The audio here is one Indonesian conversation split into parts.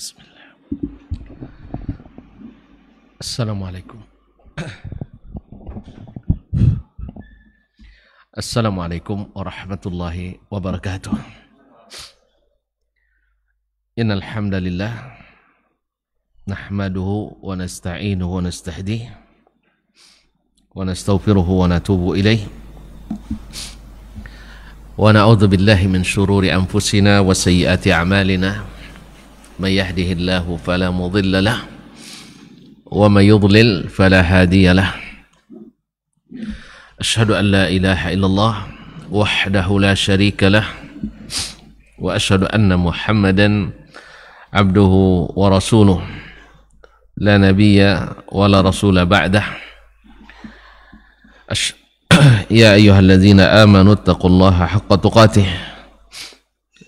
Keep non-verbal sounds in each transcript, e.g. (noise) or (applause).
بسم الله السلام عليكم السلام عليكم ورحمة الله وبركاته إن الحمد لله نحمده ونستعينه ونستهديه ونستغفره ونتوب إليه ونعوذ بالله من شرور أنفسنا وسيئات أعمالنا من يهده الله فلا مضل له ومن يضلل فلا هادي له أشهد أن لا إله إلا الله وحده لا شريك له وأشهد أن محمدا عبده ورسوله لا نبي ولا رسول بعده أش... (clears throat) يا أيها الذين آمنوا اتقوا الله حق تقاته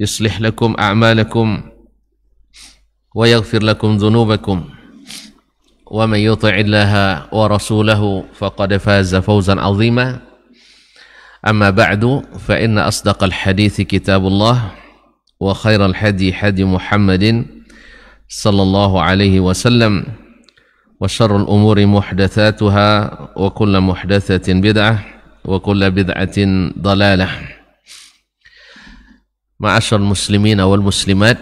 يصلح لكم اعمالكم ويغفر لكم ذنوبكم ومن يطع الله ورسوله فقد فاز فوزا عظيما اما بعد فان اصدق الحديث كتاب الله وخير الحدي حدي محمد صلى الله عليه وسلم وشر الامور محدثاتها وكل محدثه بدعه وكل بدعه ضلاله Ma'asyar muslimin awal muslimat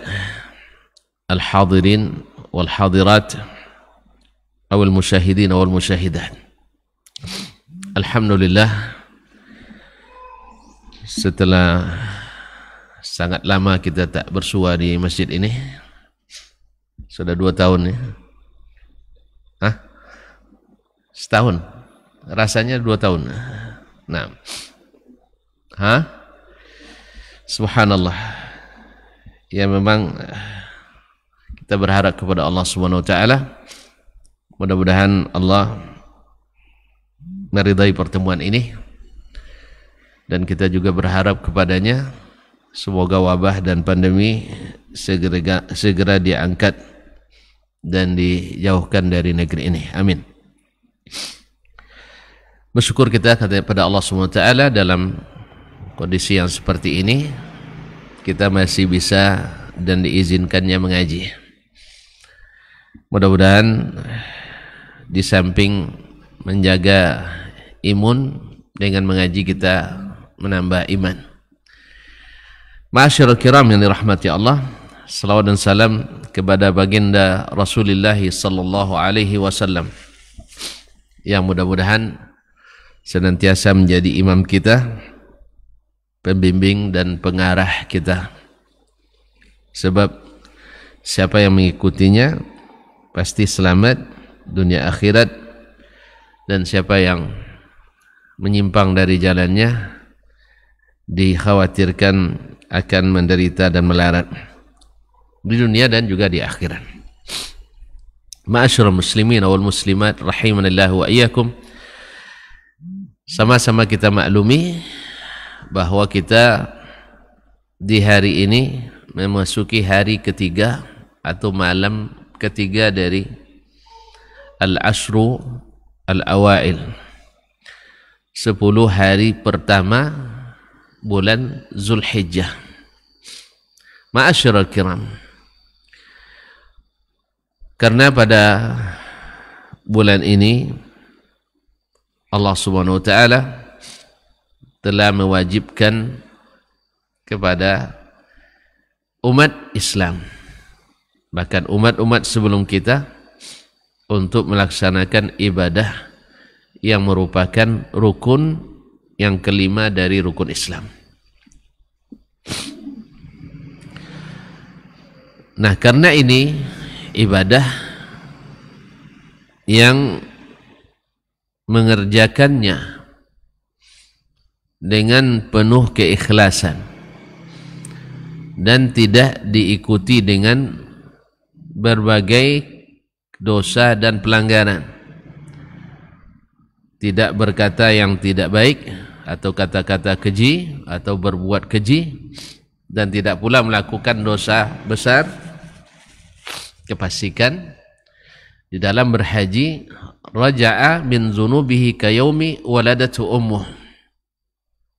Al-hadirin wal-hadirat Awal musyahidin awal musyahidat Alhamdulillah Setelah sangat lama kita tak bersua di masjid ini Sudah dua tahun ya Hah? Setahun Rasanya dua tahun Nah Hah? Subhanallah. Ya memang eh, kita berharap kepada Allah Subhanahu wa taala mudah-mudahan Allah meridai pertemuan ini dan kita juga berharap kepadanya semoga wabah dan pandemi segera segera diangkat dan dijauhkan dari negeri ini. Amin. Bersyukur kita kepada Allah Subhanahu wa taala dalam kondisi yang seperti ini kita masih bisa dan diizinkannya mengaji. Mudah-mudahan di samping menjaga imun dengan mengaji kita menambah iman. Masyarul kiram yang dirahmati Allah, salawat dan salam kepada baginda Rasulullah sallallahu alaihi wasallam yang mudah-mudahan senantiasa menjadi imam kita pembimbing dan pengarah kita. Sebab siapa yang mengikutinya pasti selamat dunia akhirat dan siapa yang menyimpang dari jalannya dikhawatirkan akan menderita dan melarat di dunia dan juga di akhirat. Ma'asyiral muslimin wal muslimat rahimanillah wa iyyakum. Sama-sama kita maklumi bahwa kita di hari ini memasuki hari ketiga atau malam ketiga dari al-ashru al-awail. Sepuluh hari pertama bulan Zulhijjah. Ma'asyiral kiram. Karena pada bulan ini Allah Subhanahu wa taala telah mewajibkan kepada umat Islam bahkan umat-umat sebelum kita untuk melaksanakan ibadah yang merupakan rukun yang kelima dari rukun Islam. Nah, karena ini ibadah yang mengerjakannya dengan penuh keikhlasan dan tidak diikuti dengan berbagai dosa dan pelanggaran tidak berkata yang tidak baik atau kata-kata keji atau berbuat keji dan tidak pula melakukan dosa besar kepastikan di dalam berhaji raja'a min zunubihi kayaumi waladatu ummuh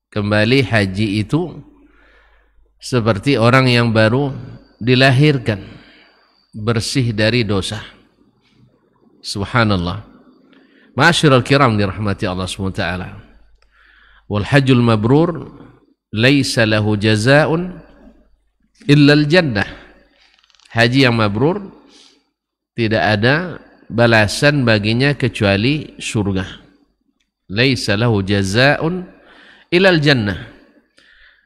Kembali haji itu seperti orang yang baru dilahirkan bersih dari dosa. Subhanallah. Ma'asyiral kiram dirahmati Allah SWT. Wal hajjul mabrur laisa lahu jazaa'un illa jannah. Haji yang mabrur tidak ada balasan baginya kecuali surga. Laisa lahu jazaa'un ilal jannah.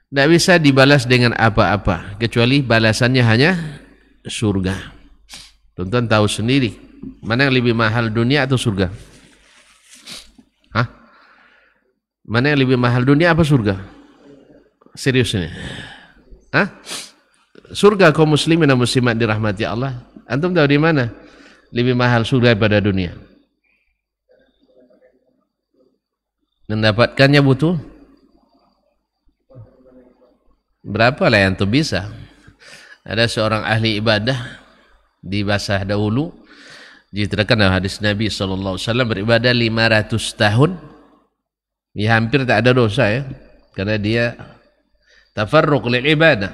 Tidak bisa dibalas dengan apa-apa kecuali balasannya hanya surga. Tonton tahu sendiri mana yang lebih mahal dunia atau surga? Hah? Mana yang lebih mahal dunia apa surga? Serius ini. Hah? Surga kaum muslimin dan muslimat dirahmati Allah. Antum tahu di mana? Lebih mahal surga daripada dunia. Mendapatkannya butuh berapa lah yang tuh bisa ada seorang ahli ibadah di basah dahulu diterangkan dalam hadis Nabi SAW beribadah 500 tahun ya hampir tak ada dosa ya karena dia tafarruq lil ibadah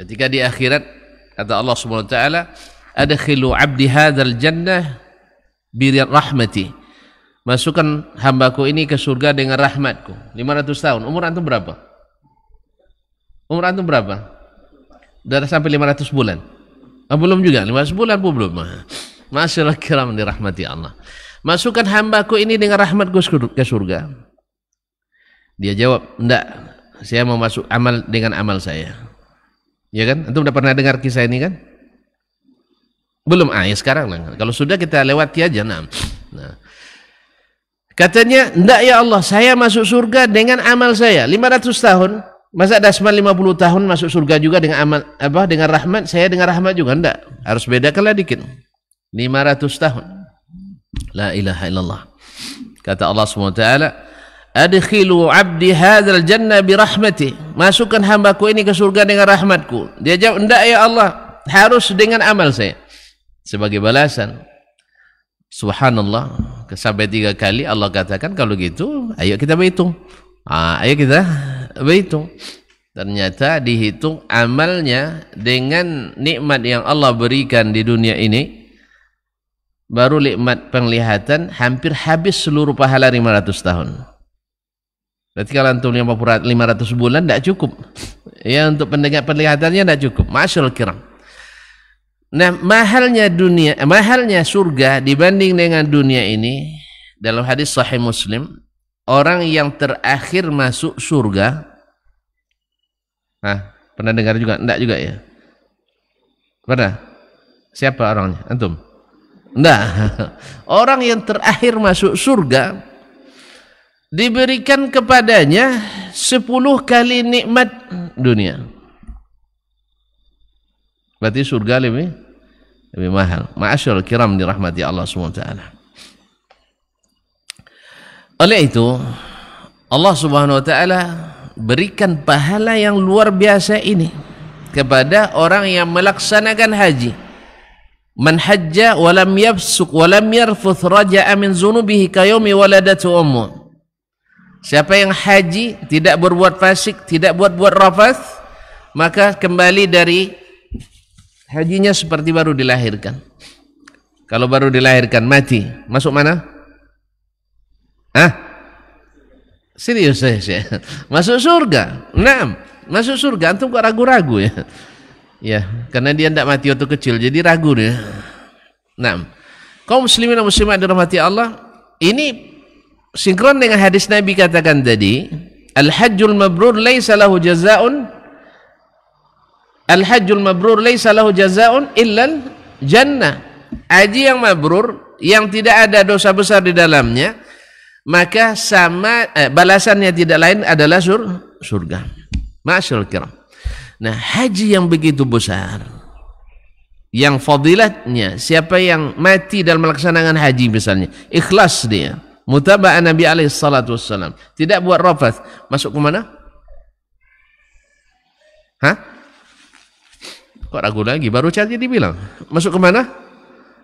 ketika di akhirat kata Allah Subhanahu wa taala adkhilu abdi hadzal jannah bi rahmati masukkan hambaku ini ke surga dengan rahmatku 500 tahun umur antum berapa Umur antum berapa? Sudah sampai 500 bulan. Ah, belum juga, 500 bulan pun belum. (laughs) Masalah Allah kiram dirahmati Allah. Masukkan hambaku ini dengan rahmat ke surga. Dia jawab, enggak, saya mau masuk amal dengan amal saya. Ya kan? Antum udah pernah dengar kisah ini kan? Belum, ah ya sekarang lah. Kalau sudah kita lewati aja. Nah. nah. Katanya, enggak ya Allah, saya masuk surga dengan amal saya. 500 tahun, Masa Dasman 50 tahun masuk surga juga dengan amal apa dengan rahmat, saya dengan rahmat juga enggak. Harus beda kalau dikit. 500 tahun. La ilaha illallah. Kata Allah SWT, Adkhilu abdi hadzal jannah bi rahmati. Masukkan hambaku ini ke surga dengan rahmatku. Dia jawab, "Enggak ya Allah, harus dengan amal saya." Sebagai balasan. Subhanallah, sampai tiga kali Allah katakan kalau gitu, ayo kita hitung Ah, ayo kita begitu ternyata dihitung amalnya dengan nikmat yang Allah berikan di dunia ini baru nikmat penglihatan hampir habis seluruh pahala 500 tahun berarti kalau antum 500 bulan tidak cukup ya untuk pendengar penglihatannya tidak cukup masyarakat kiram nah mahalnya dunia eh, mahalnya surga dibanding dengan dunia ini dalam hadis sahih muslim orang yang terakhir masuk surga. Nah, pernah dengar juga? Enggak juga ya? Pernah? Siapa orangnya? Antum? Enggak. (laughs) Orang yang terakhir masuk surga diberikan kepadanya 10 kali nikmat dunia. Berarti surga lebih lebih mahal. Ma'asyar kiram dirahmati Allah Taala. Oleh itu, Allah Subhanahu wa taala berikan pahala yang luar biasa ini kepada orang yang melaksanakan haji. Man hajja wa lam yafsuq wa lam yarfuth raja'a min zunubihi ka waladatu ummu. Siapa yang haji tidak berbuat fasik, tidak buat-buat rafath, maka kembali dari hajinya seperti baru dilahirkan. Kalau baru dilahirkan mati, masuk mana? Hah? Serius saya, saya. Masuk surga. Nah, masuk surga antum kok ragu-ragu ya. Ya, karena dia tidak mati waktu kecil jadi ragu ya Nah, kaum muslimin dan muslimat dirahmati Allah, ini sinkron dengan hadis Nabi katakan tadi, al-hajjul mabrur laisa lahu jazaa'un Al-hajjul mabrur laisa lahu jazaa'un illal jannah. Haji yang mabrur yang tidak ada dosa besar di dalamnya maka sama eh, balasannya tidak lain adalah sur, surga. Masyur kiram. Nah, haji yang begitu besar yang fadilatnya siapa yang mati dalam melaksanakan haji misalnya ikhlas dia mutaba'ah Nabi alaihi salatu wassalam tidak buat rafath masuk ke mana Hah? Kok ragu lagi? Baru jadi dibilang. Masuk ke mana?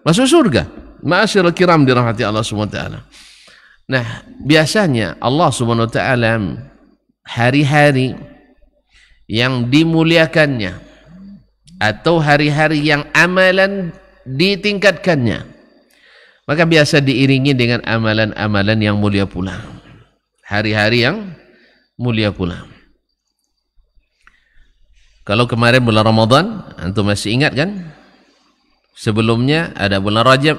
Masuk surga. Ma'asyiral kiram dirahmati Allah Subhanahu wa taala. Nah, biasanya Allah Subhanahu wa taala hari-hari yang dimuliakannya atau hari-hari yang amalan ditingkatkannya maka biasa diiringi dengan amalan-amalan yang mulia pula hari-hari yang mulia pula kalau kemarin bulan Ramadan antum masih ingat kan sebelumnya ada bulan Rajab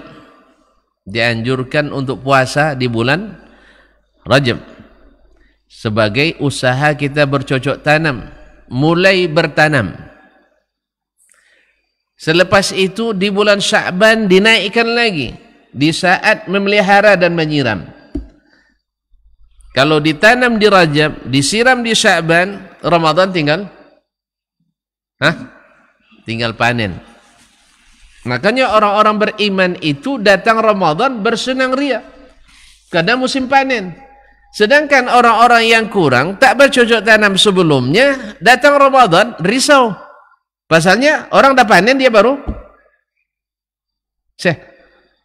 dianjurkan untuk puasa di bulan Rajab sebagai usaha kita bercocok tanam mulai bertanam selepas itu di bulan Sya'ban dinaikkan lagi di saat memelihara dan menyiram kalau ditanam di Rajab disiram di Sya'ban Ramadan tinggal Hah? tinggal panen Makanya orang-orang beriman itu datang Ramadan bersenang ria. Karena musim panen. Sedangkan orang-orang yang kurang tak bercocok tanam sebelumnya datang Ramadan risau. Pasalnya orang dah panen dia baru Syekh,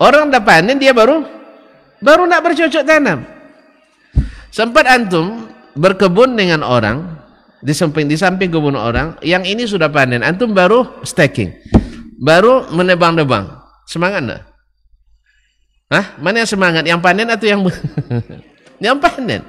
orang dah panen dia baru baru nak bercocok tanam. Sempat antum berkebun dengan orang di samping di samping kebun orang, yang ini sudah panen, antum baru staking baru menebang-nebang. Semangat enggak? Hah? Mana yang semangat? Yang panen atau yang (laughs) yang panen?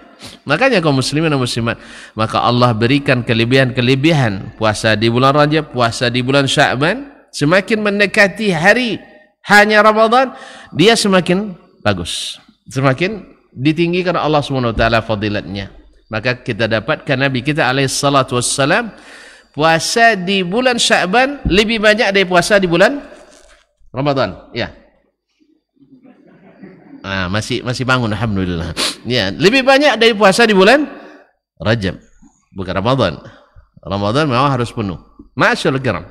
Makanya kaum muslimin dan muslimat, maka Allah berikan kelebihan-kelebihan puasa di bulan Rajab, puasa di bulan Sya'ban, semakin mendekati hari hanya Ramadan, dia semakin bagus. Semakin ditinggikan Allah Subhanahu wa taala fadilatnya. Maka kita dapatkan Nabi kita alaihi salatu wassalam puasa di bulan Sya'ban lebih banyak dari puasa di bulan Ramadan. Ya. Ah, masih masih bangun alhamdulillah. Ya, lebih banyak dari puasa di bulan Rajab, bukan Ramadan. Ramadan memang harus penuh. Masyaallah kiram.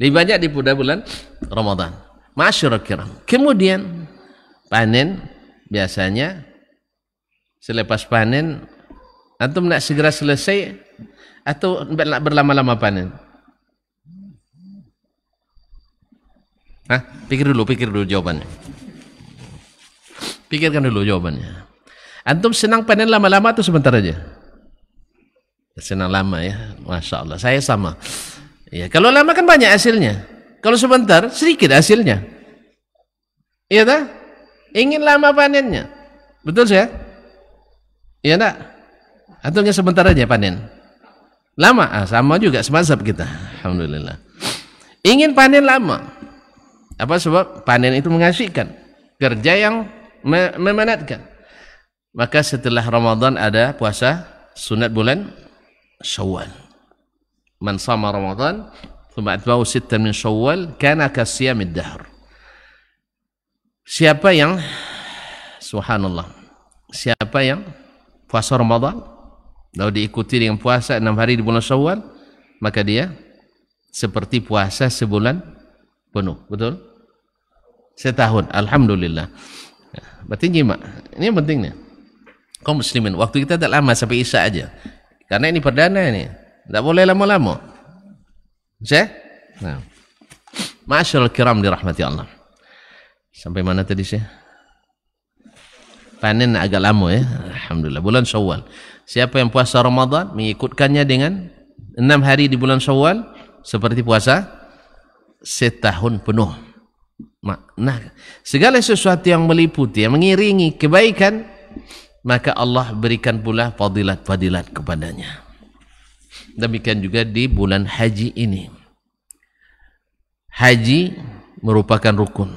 Lebih banyak di bulan Ramadan. Masyaallah kiram. Kemudian panen biasanya selepas panen antum nak segera selesai atau berlama-lama panen? Hah? Pikir dulu, pikir dulu jawabannya. Pikirkan dulu jawabannya. Antum senang panen lama-lama atau sebentar aja? Ya, senang lama ya, masya Allah. Saya sama. Ya, kalau lama kan banyak hasilnya. Kalau sebentar sedikit hasilnya. Iya tak? Ingin lama panennya. Betul ya? Iya tak? Antumnya sebentar aja panen. Lama, ah, sama juga semazhab kita. Alhamdulillah. Ingin panen lama. Apa sebab? Panen itu mengasyikkan. Kerja yang me memanatkan. Maka setelah Ramadan ada puasa sunat bulan Syawal. Man sama Ramadan, thumma atba'u sitta min Syawal, kana kasiyamid dahr. Siapa yang subhanallah. Siapa yang puasa Ramadan Lalu diikuti dengan puasa enam hari di bulan Syawal, maka dia seperti puasa sebulan penuh, betul? Setahun, alhamdulillah. Berarti jima. Ini yang penting Kau muslimin, waktu kita tak lama sampai Isya aja. Karena ini perdana ini. Tak boleh lama-lama. Saya? Nah. Masyarul kiram dirahmati Allah. Sampai mana tadi saya? Panen agak lama ya. Alhamdulillah. Bulan Syawal. Siapa yang puasa Ramadan mengikutkannya dengan enam hari di bulan Syawal seperti puasa setahun penuh. Nah, segala sesuatu yang meliputi, yang mengiringi kebaikan, maka Allah berikan pula fadilat-fadilat kepadanya. Demikian juga di bulan haji ini. Haji merupakan rukun.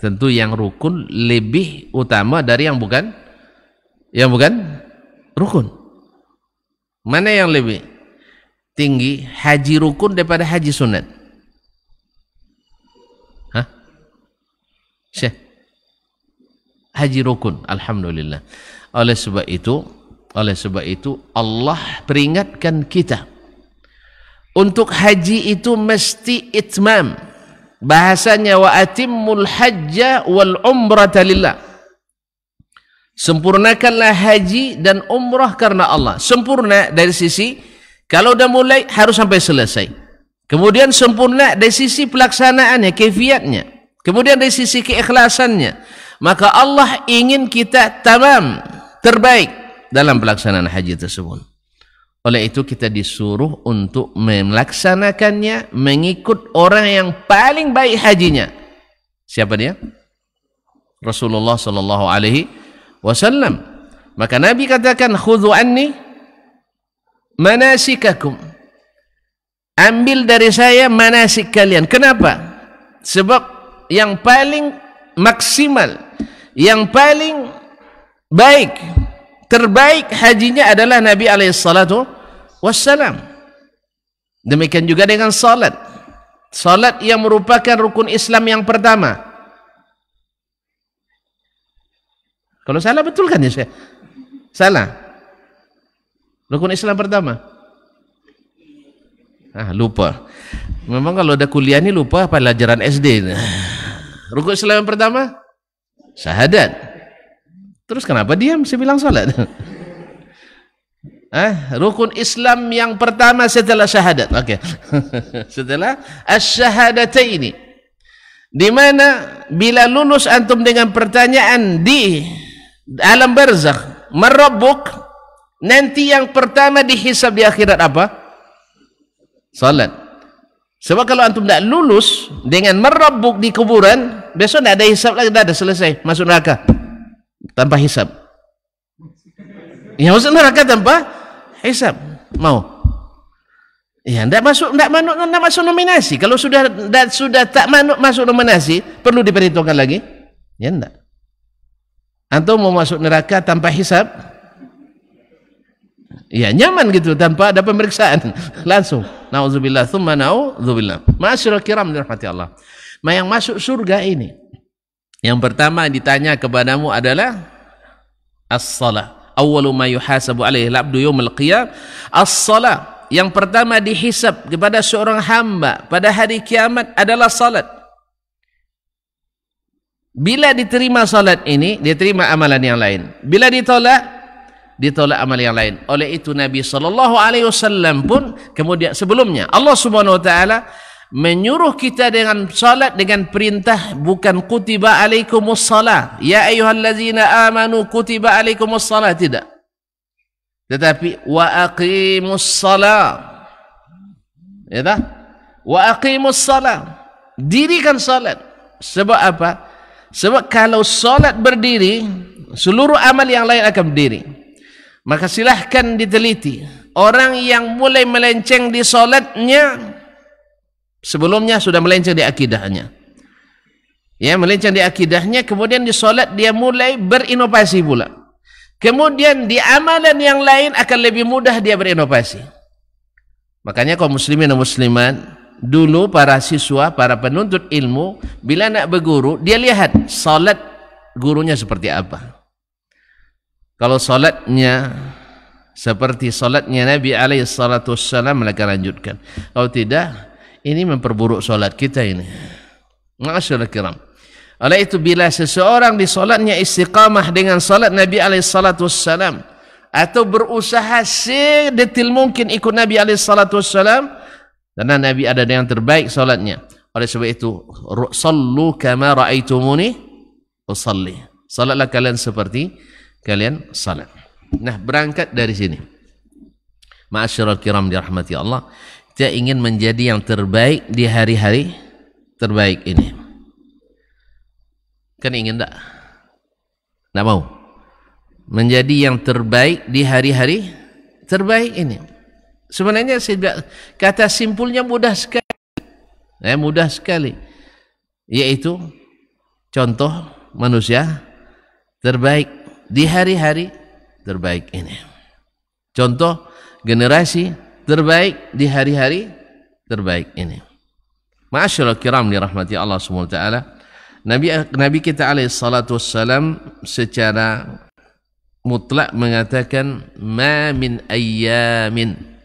Tentu yang rukun lebih utama dari yang bukan yang bukan rukun. Mana yang lebih tinggi haji rukun daripada haji sunat? Hah? Syekh. Haji rukun, alhamdulillah. Oleh sebab itu, oleh sebab itu Allah peringatkan kita untuk haji itu mesti itmam bahasanya wa atimmul hajja wal umrata lillah Sempurnakanlah haji dan umrah karena Allah. Sempurna dari sisi kalau udah mulai harus sampai selesai. Kemudian sempurna dari sisi pelaksanaannya, kefiatnya. Kemudian dari sisi keikhlasannya. Maka Allah ingin kita tamam, terbaik dalam pelaksanaan haji tersebut. Oleh itu kita disuruh untuk melaksanakannya mengikut orang yang paling baik hajinya. Siapa dia? Rasulullah Shallallahu alaihi wasallam. Maka Nabi katakan khudhu anni manasikakum. Ambil dari saya manasik kalian. Kenapa? Sebab yang paling maksimal, yang paling baik, terbaik hajinya adalah Nabi alaihissalatu wassalam. Demikian juga dengan salat. Salat yang merupakan rukun Islam yang pertama. Kalau salah betul kan ya saya Salah. Rukun Islam pertama. Ah, lupa. Memang kalau udah kuliah ini lupa pelajaran SD. Rukun Islam yang pertama syahadat. Terus kenapa diam? Saya bilang salat. Ah, rukun Islam yang pertama setelah syahadat. Oke. Okay. (laughs) setelah asy ini. Di mana bila lulus antum dengan pertanyaan di alam barzakh merobok nanti yang pertama dihisab di akhirat apa salat sebab kalau antum tidak lulus dengan merobok di kuburan besok tidak ada hisab lagi tidak ada selesai masuk neraka tanpa hisab ya masuk neraka tanpa hisab mau Ya, tidak masuk tidak manut tidak masuk nominasi. Kalau sudah tidak sudah tak masuk nominasi, perlu diperhitungkan lagi. Ya, tidak. Atau mau masuk neraka tanpa hisap? Ya nyaman gitu tanpa ada pemeriksaan (laughs) langsung. Nauzubillah tsumma nauzubillah. Masyarul kiram dirahmati Allah. Ma yang masuk surga ini yang pertama ditanya kepadamu adalah as-salah. Awwalu ma yuhasabu alaihi al-abdu yaumil qiyam as-salah. Yang pertama dihisap kepada seorang hamba pada hari kiamat adalah salat. Bila diterima salat ini, diterima amalan yang lain. Bila ditolak, ditolak amalan yang lain. Oleh itu Nabi sallallahu alaihi wasallam pun kemudian sebelumnya Allah Subhanahu wa taala menyuruh kita dengan salat dengan perintah bukan kutiba alaikumus salat ya ayyuhallazina amanu kutiba alaikumus salat tidak tetapi wa aqimus salat ya dah wa aqimus salat dirikan salat sebab apa sebab kalau solat berdiri, seluruh amal yang lain akan berdiri. Maka silahkan diteliti. Orang yang mulai melenceng di solatnya, sebelumnya sudah melenceng di akidahnya. Ya, melenceng di akidahnya, kemudian di solat dia mulai berinovasi pula. Kemudian di amalan yang lain akan lebih mudah dia berinovasi. Makanya kaum muslimin dan muslimat, dulu para siswa, para penuntut ilmu bila nak berguru, dia lihat salat gurunya seperti apa. Kalau salatnya seperti salatnya Nabi alaihi salatu wassalam mereka lanjutkan. Kalau tidak, ini memperburuk salat kita ini. Masyaallah kiram. Oleh itu bila seseorang di salatnya istiqamah dengan salat Nabi alaihi salatu wassalam atau berusaha sedetil mungkin ikut Nabi alaihi salatu wassalam, Karena Nabi ada yang terbaik solatnya. Oleh sebab itu, sallu kama ra'aitumuni usalli. Salatlah kalian seperti kalian salat. Nah, berangkat dari sini. Ma'asyiral kiram dirahmati Allah. Kita ingin menjadi yang terbaik di hari-hari terbaik ini. Kan ingin tak? Tak mau. Menjadi yang terbaik di hari-hari terbaik ini. Sebenarnya kata simpulnya mudah sekali. Ya, mudah sekali. Yaitu contoh manusia terbaik di hari-hari terbaik ini. Contoh generasi terbaik di hari-hari terbaik ini. Masyaallah kiram dirahmati Allah SWT. Nabi Nabi kita alaihi salatu wassalam secara mutlak mengatakan ma min ayyamin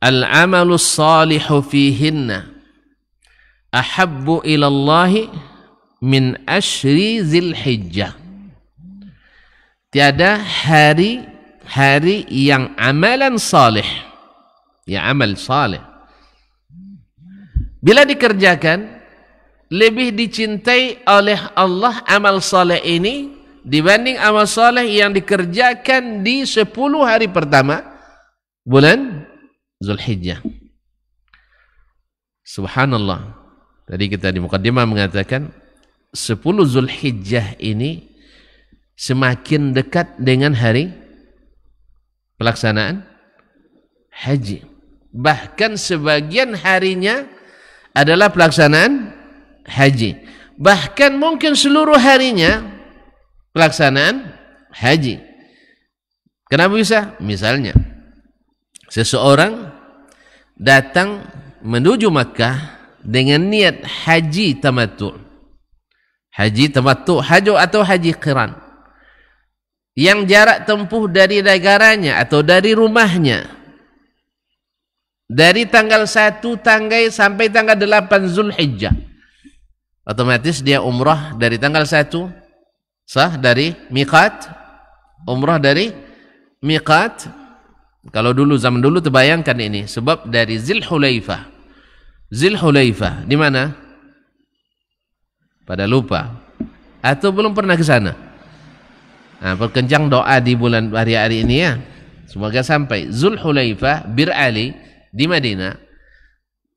al-amalu salihu fihinna ahabbu ilallahi min ashri zilhijjah tiada hari hari yang amalan salih ya amal salih bila dikerjakan lebih dicintai oleh Allah amal saleh ini dibanding amal saleh yang dikerjakan di 10 hari pertama bulan Zulhijjah. Subhanallah. Tadi kita di mukaddimah mengatakan 10 Zulhijjah ini semakin dekat dengan hari pelaksanaan haji. Bahkan sebagian harinya adalah pelaksanaan haji. Bahkan mungkin seluruh harinya pelaksanaan haji. Kenapa bisa? Misalnya, seseorang datang menuju Makkah dengan niat haji tamattu. Haji tamattu, haji atau haji qiran. Yang jarak tempuh dari negaranya atau dari rumahnya dari tanggal 1 tanggai sampai tanggal 8 Zulhijjah. Otomatis dia umrah dari tanggal 1 sah dari miqat, umrah dari miqat kalau dulu zaman dulu terbayangkan ini sebab dari Zulhulayfa, Zulhulayfa di mana? Pada lupa atau belum pernah ke sana. Nah, perkencang doa di bulan hari-hari ini ya. Semoga sampai Zulhulayfa, Bir Ali di Madinah.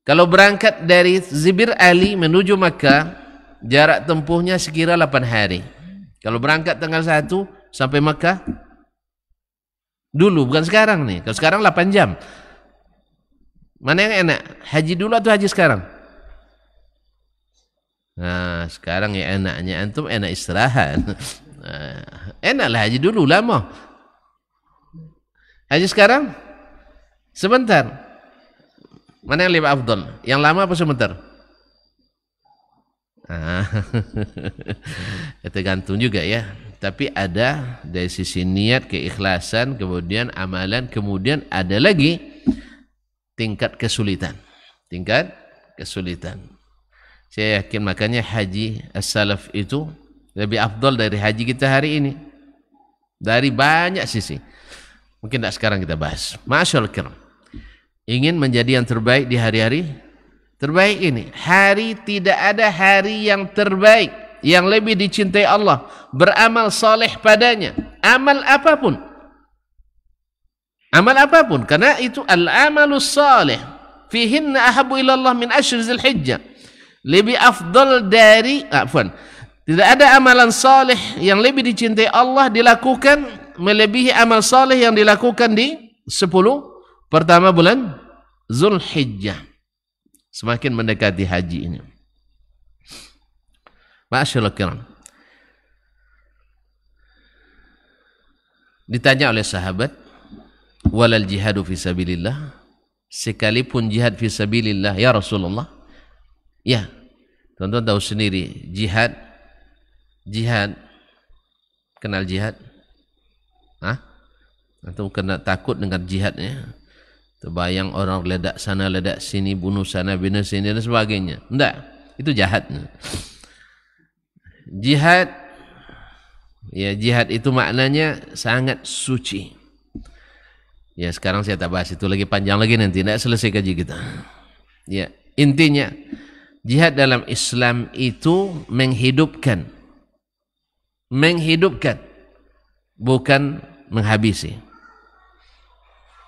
Kalau berangkat dari Zibir Ali menuju Makkah, jarak tempuhnya sekira 8 hari. Kalau berangkat tanggal 1 sampai Makkah Dulu, bukan sekarang nih. Kalau sekarang 8 jam. Mana yang enak? Haji dulu atau haji sekarang? Nah, sekarang ya enaknya antum enak istirahat. (laughs) Nah, enaklah haji dulu lama. Haji sekarang sebentar. Mana yang lebih afdal? Yang lama apa sebentar? Kita ah. (laughs) itu gantung juga ya. Tapi ada dari sisi niat, keikhlasan, kemudian amalan, kemudian ada lagi tingkat kesulitan. Tingkat kesulitan. Saya yakin makanya haji as-salaf itu lebih afdol dari haji kita hari ini. Dari banyak sisi. Mungkin tidak sekarang kita bahas. Masya Allah. Ingin menjadi yang terbaik di hari-hari Terbaik ini. Hari tidak ada hari yang terbaik. Yang lebih dicintai Allah. Beramal soleh padanya. Amal apapun. Amal apapun. Karena itu al-amalu soleh. Fihinna ahabu ilallah min ashir zilhijjah. Lebih afdal dari... Afwan. Tidak ada amalan saleh yang lebih dicintai Allah dilakukan melebihi amal saleh yang dilakukan di 10 pertama bulan Zulhijjah semakin mendekati haji ini. Masyaallah kiram. Ditanya oleh sahabat, "Walal jihadu fi sabilillah?" Sekalipun jihad fi sabilillah ya Rasulullah. Ya. Tuan-tuan tahu sendiri, jihad jihad kenal jihad? Hah? atau kena takut dengan jihadnya. Terbayang orang ledak sana, ledak sini, bunuh sana, bunuh sini, dan sebagainya. Tidak. Itu jahat. Jihad, ya jihad itu maknanya sangat suci. Ya sekarang saya tak bahas itu lagi panjang lagi nanti. Tidak selesai kaji kita. Ya intinya jihad dalam Islam itu menghidupkan, menghidupkan, bukan menghabisi.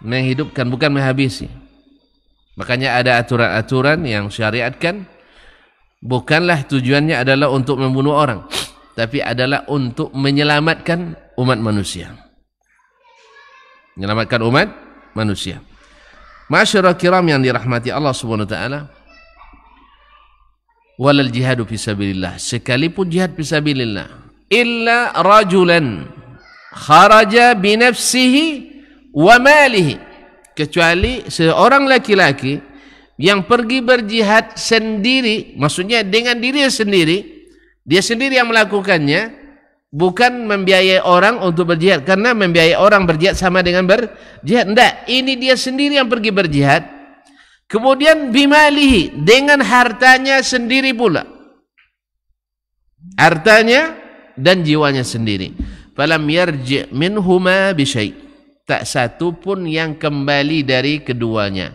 menghidupkan bukan menghabisi makanya ada aturan-aturan yang syariatkan bukanlah tujuannya adalah untuk membunuh orang tapi adalah untuk menyelamatkan umat manusia menyelamatkan umat manusia masyarakat kiram yang dirahmati Allah SWT walal jihadu fisabilillah sekalipun jihad fisabilillah illa rajulan kharaja binafsihi wa malihi kecuali seorang laki-laki yang pergi berjihad sendiri maksudnya dengan diri sendiri dia sendiri yang melakukannya bukan membiayai orang untuk berjihad karena membiayai orang berjihad sama dengan berjihad enggak ini dia sendiri yang pergi berjihad kemudian bimalihi dengan hartanya sendiri pula hartanya dan jiwanya sendiri falam yarji minhuma bisyai' tak satu pun yang kembali dari keduanya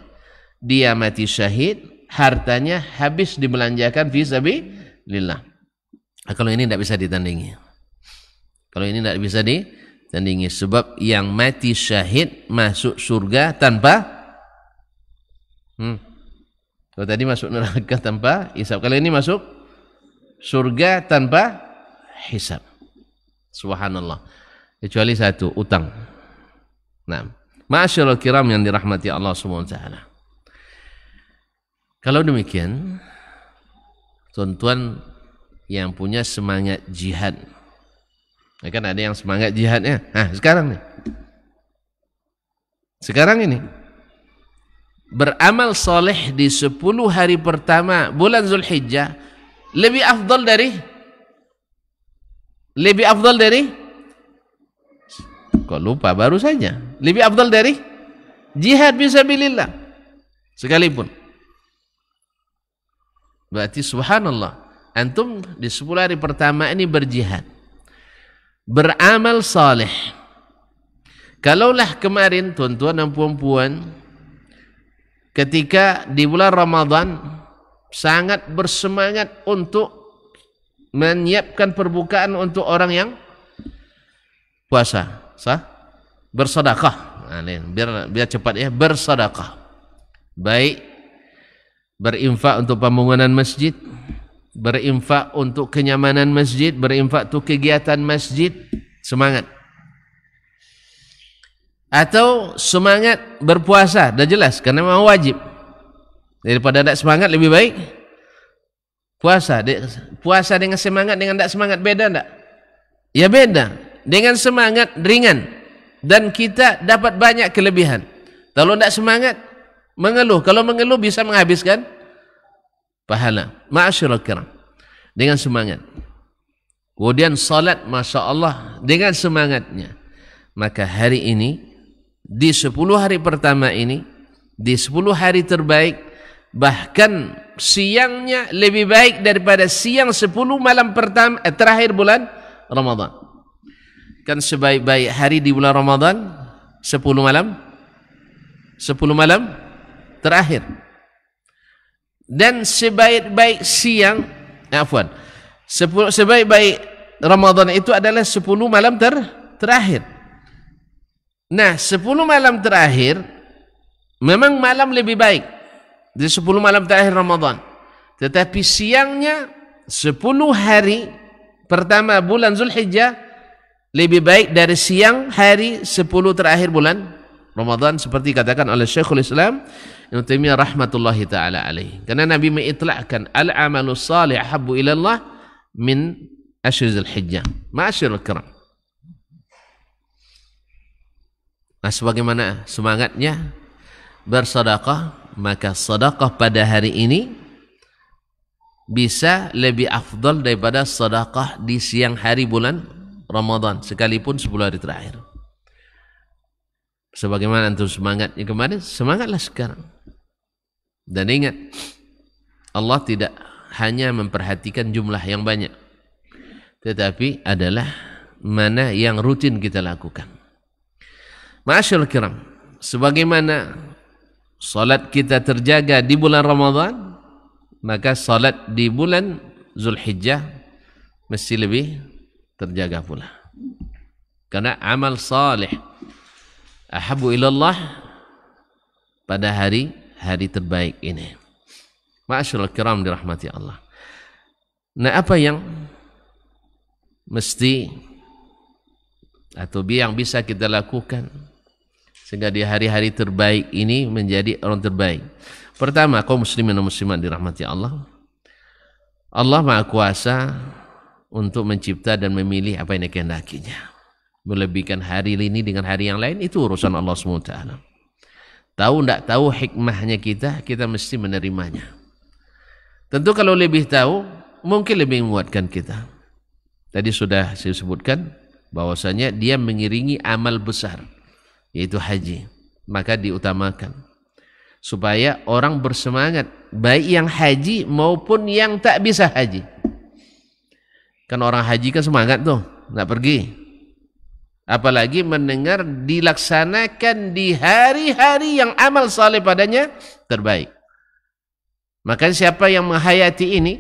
dia mati syahid hartanya habis dibelanjakan visabi sabilillah nah, kalau ini tidak bisa ditandingi kalau ini tidak bisa ditandingi sebab yang mati syahid masuk surga tanpa hmm, kalau tadi masuk neraka tanpa hisap, kalau ini masuk surga tanpa hisap. subhanallah kecuali satu utang Nah, masyaallah kiram yang dirahmati Allah SWT. Kalau demikian, tuan-tuan yang punya semangat jihad. Ya kan ada yang semangat jihadnya. Nah, sekarang nih. Sekarang ini beramal soleh di 10 hari pertama bulan Zulhijjah lebih afdal dari lebih afdal dari suka lupa baru saja lebih abdul dari jihad bisa bilillah sekalipun berarti subhanallah antum di 10 hari pertama ini berjihad beramal saleh kalaulah kemarin tuan-tuan dan puan-puan ketika di bulan Ramadan sangat bersemangat untuk menyiapkan perbukaan untuk orang yang puasa. sah bersedekah ini ha, biar biar cepat ya bersedekah baik berinfak untuk pembangunan masjid berinfak untuk kenyamanan masjid berinfak untuk kegiatan masjid semangat atau semangat berpuasa dah jelas karena memang wajib daripada tak semangat lebih baik puasa puasa dengan semangat dengan tak semangat beda tak? ya beda dengan semangat ringan dan kita dapat banyak kelebihan. Kalau tidak semangat, mengeluh. Kalau mengeluh bisa menghabiskan pahala. Ma'asyurah kiram. Dengan semangat. Kemudian salat, Masya Allah, dengan semangatnya. Maka hari ini, di 10 hari pertama ini, di 10 hari terbaik, bahkan siangnya lebih baik daripada siang 10 malam pertama eh, terakhir bulan Ramadhan kan sebaik-baik hari di bulan Ramadan 10 malam 10 malam terakhir dan sebaik-baik siang eh, afwan sebaik-baik Ramadan itu adalah 10 malam ter terakhir nah 10 malam terakhir memang malam lebih baik di 10 malam terakhir Ramadan tetapi siangnya 10 hari pertama bulan Zulhijjah lebih baik dari siang hari 10 terakhir bulan Ramadan seperti katakan oleh Syekhul Islam Ibnu Taimiyah rahmatullahi taala Alaihi. Karena Nabi mengitlakkan al-amalu salih habbu ilallah min asyrizul hijjah. Ma'asyirul kiram. Nah sebagaimana semangatnya bersedekah maka sedekah pada hari ini bisa lebih afdal daripada sedekah di siang hari bulan Ramadan sekalipun 10 hari terakhir. Sebagaimana antum semangatnya kemarin, semangatlah sekarang. Dan ingat, Allah tidak hanya memperhatikan jumlah yang banyak, tetapi adalah mana yang rutin kita lakukan. Masyaallah kiram, sebagaimana salat kita terjaga di bulan Ramadan, maka salat di bulan Zulhijjah mesti lebih terjaga pula. Karena amal saleh ahabu ilallah pada hari hari terbaik ini. Ma'asyiral kiram dirahmati Allah. Nah, apa yang mesti atau yang bisa kita lakukan sehingga di hari-hari terbaik ini menjadi orang terbaik. Pertama, kaum muslimin dan muslimat dirahmati Allah. Allah Maha Kuasa untuk mencipta dan memilih apa yang dikehendakinya. Melebihkan hari ini dengan hari yang lain itu urusan Allah SWT. Tahu tidak tahu hikmahnya kita, kita mesti menerimanya. Tentu kalau lebih tahu, mungkin lebih menguatkan kita. Tadi sudah saya sebutkan bahwasanya dia mengiringi amal besar, yaitu haji. Maka diutamakan supaya orang bersemangat baik yang haji maupun yang tak bisa haji Kan orang haji kan semangat tuh, nak pergi. Apalagi mendengar dilaksanakan di hari-hari yang amal saleh padanya terbaik. Maka siapa yang menghayati ini,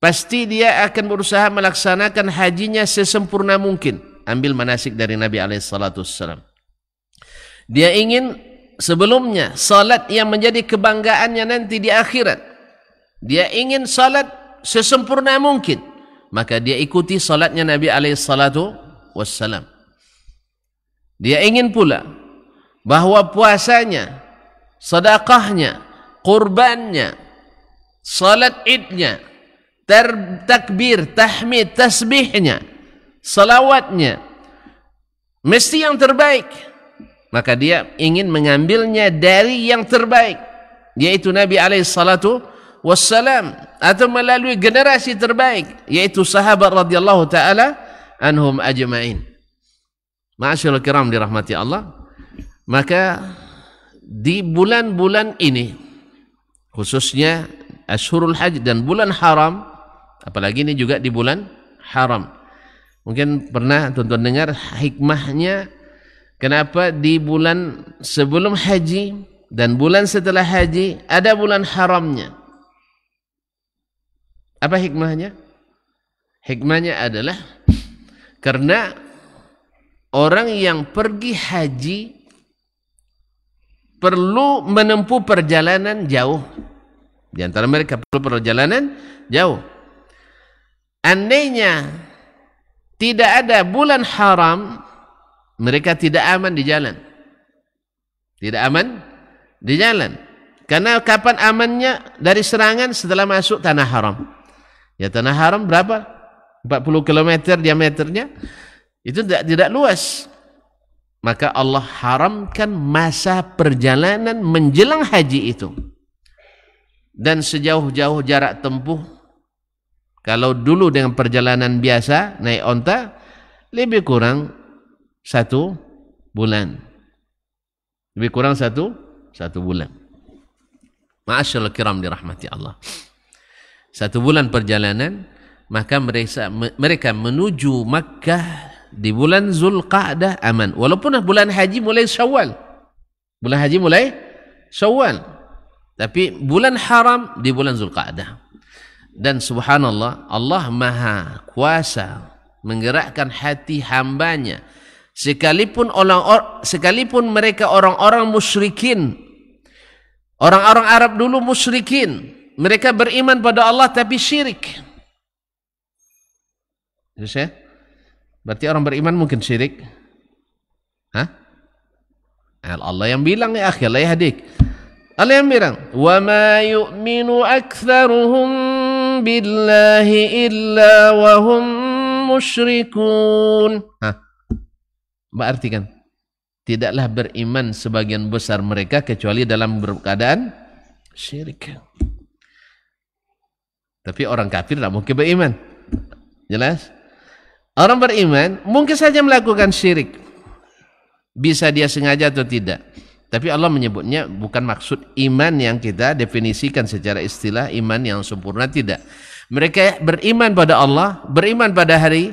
pasti dia akan berusaha melaksanakan hajinya sesempurna mungkin. Ambil manasik dari Nabi Alaihissalam. Dia ingin sebelumnya salat yang menjadi kebanggaannya nanti di akhirat. Dia ingin salat sesempurna mungkin maka dia ikuti salatnya Nabi alaihi salatu wassalam. Dia ingin pula bahwa puasanya, sedekahnya, kurbannya, salat idnya, ter takbir, tahmid, tasbihnya, salawatnya, mesti yang terbaik. Maka dia ingin mengambilnya dari yang terbaik, yaitu Nabi alaihi salatu wassalam atau melalui generasi terbaik yaitu sahabat radhiyallahu taala anhum ajmain. Ma'asyiral kiram dirahmati Allah. Maka di bulan-bulan ini khususnya Ashurul haji dan bulan haram apalagi ini juga di bulan haram. Mungkin pernah tonton dengar hikmahnya kenapa di bulan sebelum haji dan bulan setelah haji ada bulan haramnya. Apa hikmahnya? Hikmahnya adalah karena orang yang pergi haji perlu menempuh perjalanan jauh. Di antara mereka perlu perjalanan jauh. Andainya tidak ada bulan haram, mereka tidak aman di jalan. Tidak aman di jalan. Karena kapan amannya dari serangan setelah masuk tanah haram. Ya tanah haram berapa? 40 km diameternya. Itu tidak tidak luas. Maka Allah haramkan masa perjalanan menjelang haji itu. Dan sejauh-jauh jarak tempuh kalau dulu dengan perjalanan biasa naik onta lebih kurang satu bulan. Lebih kurang satu satu bulan. Ma'asyal kiram dirahmati Allah. Allah satu bulan perjalanan maka mereka mereka menuju Makkah di bulan Zulqa'dah aman walaupun bulan haji mulai Syawal bulan haji mulai Syawal tapi bulan haram di bulan Zulqa'dah dan subhanallah Allah Maha Kuasa menggerakkan hati hambanya sekalipun orang or, sekalipun mereka orang-orang musyrikin orang-orang Arab dulu musyrikin Mereka beriman pada Allah tapi syirik. Terus ya? Berarti orang beriman mungkin syirik. Hah? Allah yang bilang ya akhi, Allah ya hadik. Allah yang bilang, "Wa ma yu'minu aktsaruhum billahi illa wa hum musyrikun." Hah? Mbak artikan, tidaklah beriman sebagian besar mereka kecuali dalam keadaan syirik. Tapi orang kafir tidak mungkin beriman. Jelas? Orang beriman mungkin saja melakukan syirik. Bisa dia sengaja atau tidak. Tapi Allah menyebutnya bukan maksud iman yang kita definisikan secara istilah iman yang sempurna tidak. Mereka beriman pada Allah, beriman pada hari,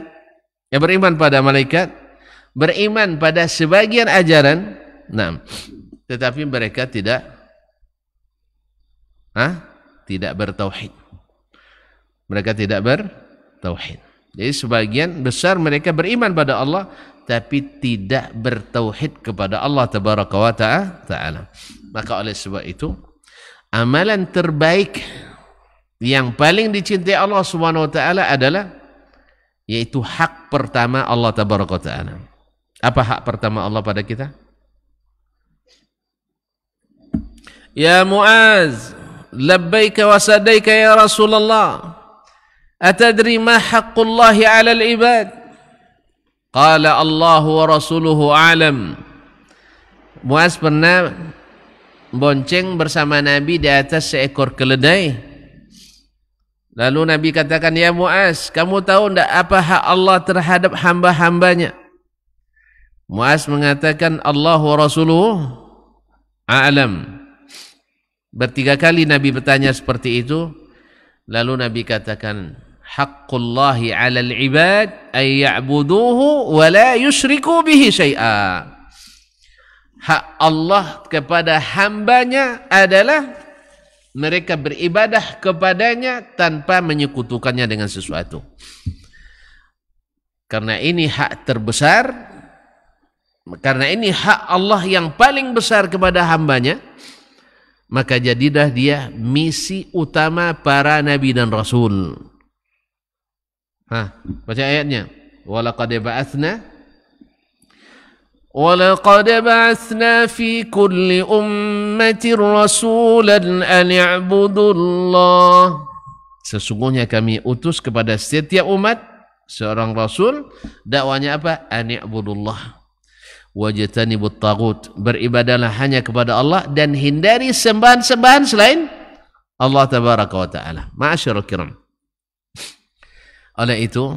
ya beriman pada malaikat, beriman pada sebagian ajaran. Nah, tetapi mereka tidak Hah? tidak bertauhid. mereka tidak bertauhid. Jadi sebagian besar mereka beriman pada Allah tapi tidak bertauhid kepada Allah tabaraka wa taala. Maka oleh sebab itu amalan terbaik yang paling dicintai Allah Subhanahu wa taala adalah yaitu hak pertama Allah tabaraka wa taala. Apa hak pertama Allah pada kita? Ya Muaz, labbaik wa sadaik ya Rasulullah. Atadri ma haqqullahi 'alal ibad? Qala Allah wa rasuluhu alam. Muaz pernah bonceng bersama Nabi di atas seekor keledai. Lalu Nabi katakan, "Ya Muaz, kamu tahu tidak apa hak Allah terhadap hamba-hambanya?" Muaz mengatakan, "Allah wa Rasuluh a'lam." Bertiga kali Nabi bertanya seperti itu, lalu Nabi katakan, haqqullahi 'alal ibad ay ya'buduhu wa la yusyriku bihi syai'a. Hak Allah kepada hambanya adalah mereka beribadah kepadanya tanpa menyekutukannya dengan sesuatu. Karena ini hak terbesar, karena ini hak Allah yang paling besar kepada hambanya, maka jadilah dia misi utama para nabi dan rasul. Ha, baca ayatnya. Walaqad ba'atsna ولقد بعثنا في كل أمة رسولا أن اعبدوا Sesungguhnya kami utus kepada setiap umat seorang rasul dakwanya apa an i'budu Allah wajtanibut beribadahlah hanya kepada Allah dan hindari sembahan-sembahan selain Allah tabaraka wa taala ma'asyarul kiram Oleh itu,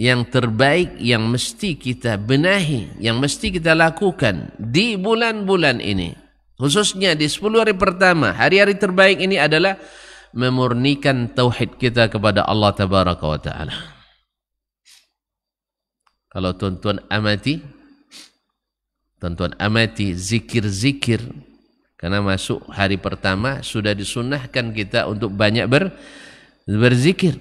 yang terbaik yang mesti kita benahi, yang mesti kita lakukan di bulan-bulan ini, khususnya di 10 hari pertama, hari-hari terbaik ini adalah memurnikan tauhid kita kepada Allah tabaraka wa taala. Kalau tuan-tuan amati tuan-tuan amati zikir-zikir karena masuk hari pertama sudah disunnahkan kita untuk banyak ber, berzikir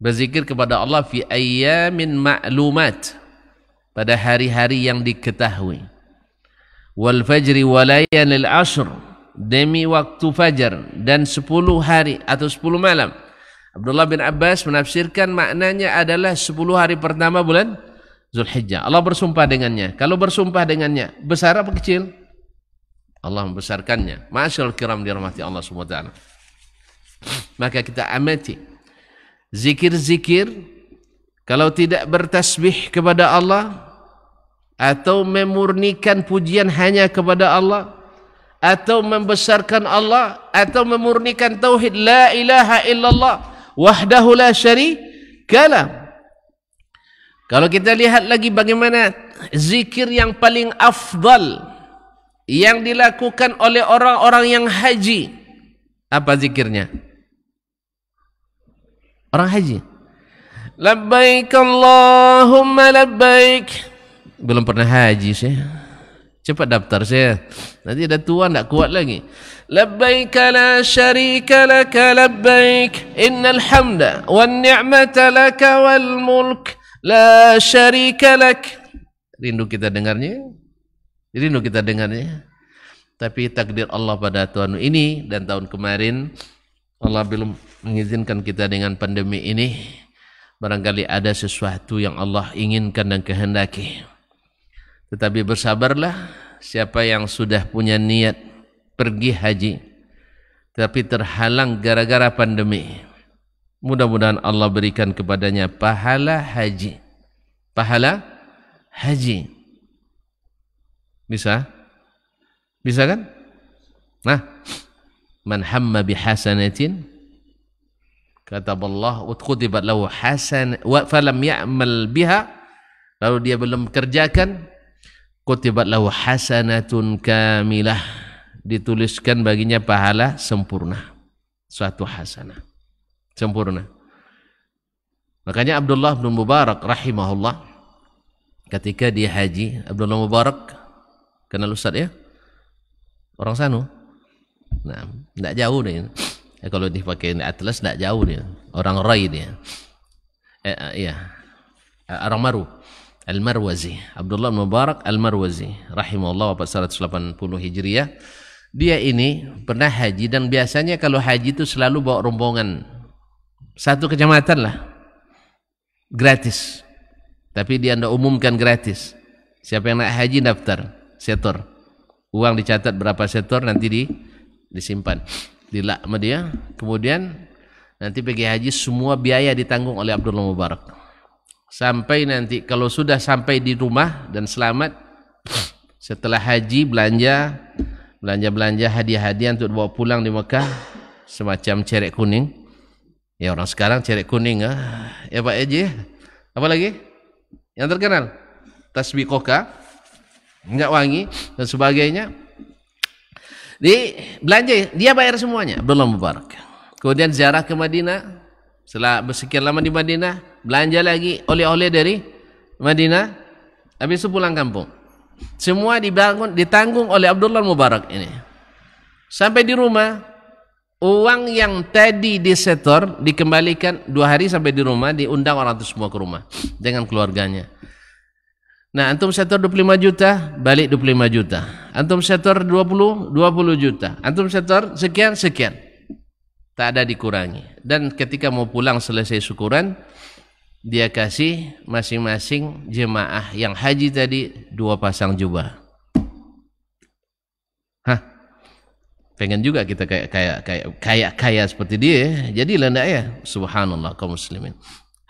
berzikir kepada Allah fi ayyamin ma'lumat pada hari-hari yang diketahui wal fajri wa ashr demi waktu fajar dan 10 hari atau 10 malam Abdullah bin Abbas menafsirkan maknanya adalah 10 hari pertama bulan Zulhijjah Allah bersumpah dengannya kalau bersumpah dengannya besar apa kecil Allah membesarkannya Masyarakat kiram dirahmati Allah subhanahu wa taala maka kita amati zikir-zikir, kalau tidak bertasbih kepada Allah, atau memurnikan pujian hanya kepada Allah, atau membesarkan Allah, atau memurnikan tauhid la ilaha illallah, wahdahu la syari, kalam. Kalau kita lihat lagi bagaimana zikir yang paling afdal yang dilakukan oleh orang-orang yang haji. Apa zikirnya? Zikirnya. Orang haji. Labbaik Allahumma labbaik. Belum pernah haji saya. Cepat daftar saya. Nanti ada tua tidak kuat lagi. Labbaik la syarika laka labbaik. Innal hamda wan ni'mata laka wal mulk la syarika lak. Rindu kita dengarnya. Rindu kita dengarnya. Tapi takdir Allah pada tahun ini dan tahun kemarin Allah belum mengizinkan kita dengan pandemi ini barangkali ada sesuatu yang Allah inginkan dan kehendaki tetapi bersabarlah siapa yang sudah punya niat pergi haji tapi terhalang gara-gara pandemi mudah-mudahan Allah berikan kepadanya pahala haji pahala haji bisa bisa kan nah man hamma bihasanatin kataballah utkutibat lahu hasan wa falam ya'mal biha lalu dia belum kerjakan kutibat lahu hasanatun kamilah dituliskan baginya pahala sempurna suatu hasanah sempurna makanya Abdullah bin Mubarak rahimahullah ketika dia haji Abdullah Mubarak kenal Ustaz ya orang sana. Nah, tidak jauh nih. Eh, ya, kalau dipakai atlas tidak jauh nih. Orang Rai dia. Eh, eh, iya. Eh, orang Maru. Al-Marwazi. Abdullah Mubarak Al-Marwazi. Rahimahullah wafat 180 Hijriah. Dia ini pernah haji dan biasanya kalau haji itu selalu bawa rombongan. Satu kecamatan lah. Gratis. Tapi dia ndak umumkan gratis. Siapa yang nak haji daftar. Setor. Uang dicatat berapa setor nanti di disimpan di Lakma dia kemudian nanti pergi haji semua biaya ditanggung oleh Abdullah Mubarak sampai nanti kalau sudah sampai di rumah dan selamat setelah haji belanja belanja-belanja hadiah-hadiah untuk bawa pulang di Mekah semacam cerek kuning ya orang sekarang cerek kuning ah. ya Pak Eji apa lagi yang terkenal tasbih koka minyak wangi dan sebagainya di belanja, dia bayar semuanya, belum Mubarak. Kemudian ziarah ke Madinah, setelah bersekian lama di Madinah, belanja lagi oleh-oleh dari Madinah, habis itu pulang kampung. Semua dibangun, ditanggung oleh Abdullah Mubarak ini. Sampai di rumah, uang yang tadi disetor dikembalikan dua hari sampai di rumah, diundang orang itu semua ke rumah dengan keluarganya. Nah, antum setor 25 juta, balik 25 juta. Antum setor 20, 20 juta. Antum setor sekian, sekian. Tak ada dikurangi. Dan ketika mau pulang selesai syukuran, dia kasih masing-masing jemaah yang haji tadi dua pasang jubah. Hah? Pengen juga kita kayak kayak kayak kayak kaya seperti dia. Jadilah ndak ya? Subhanallah kaum muslimin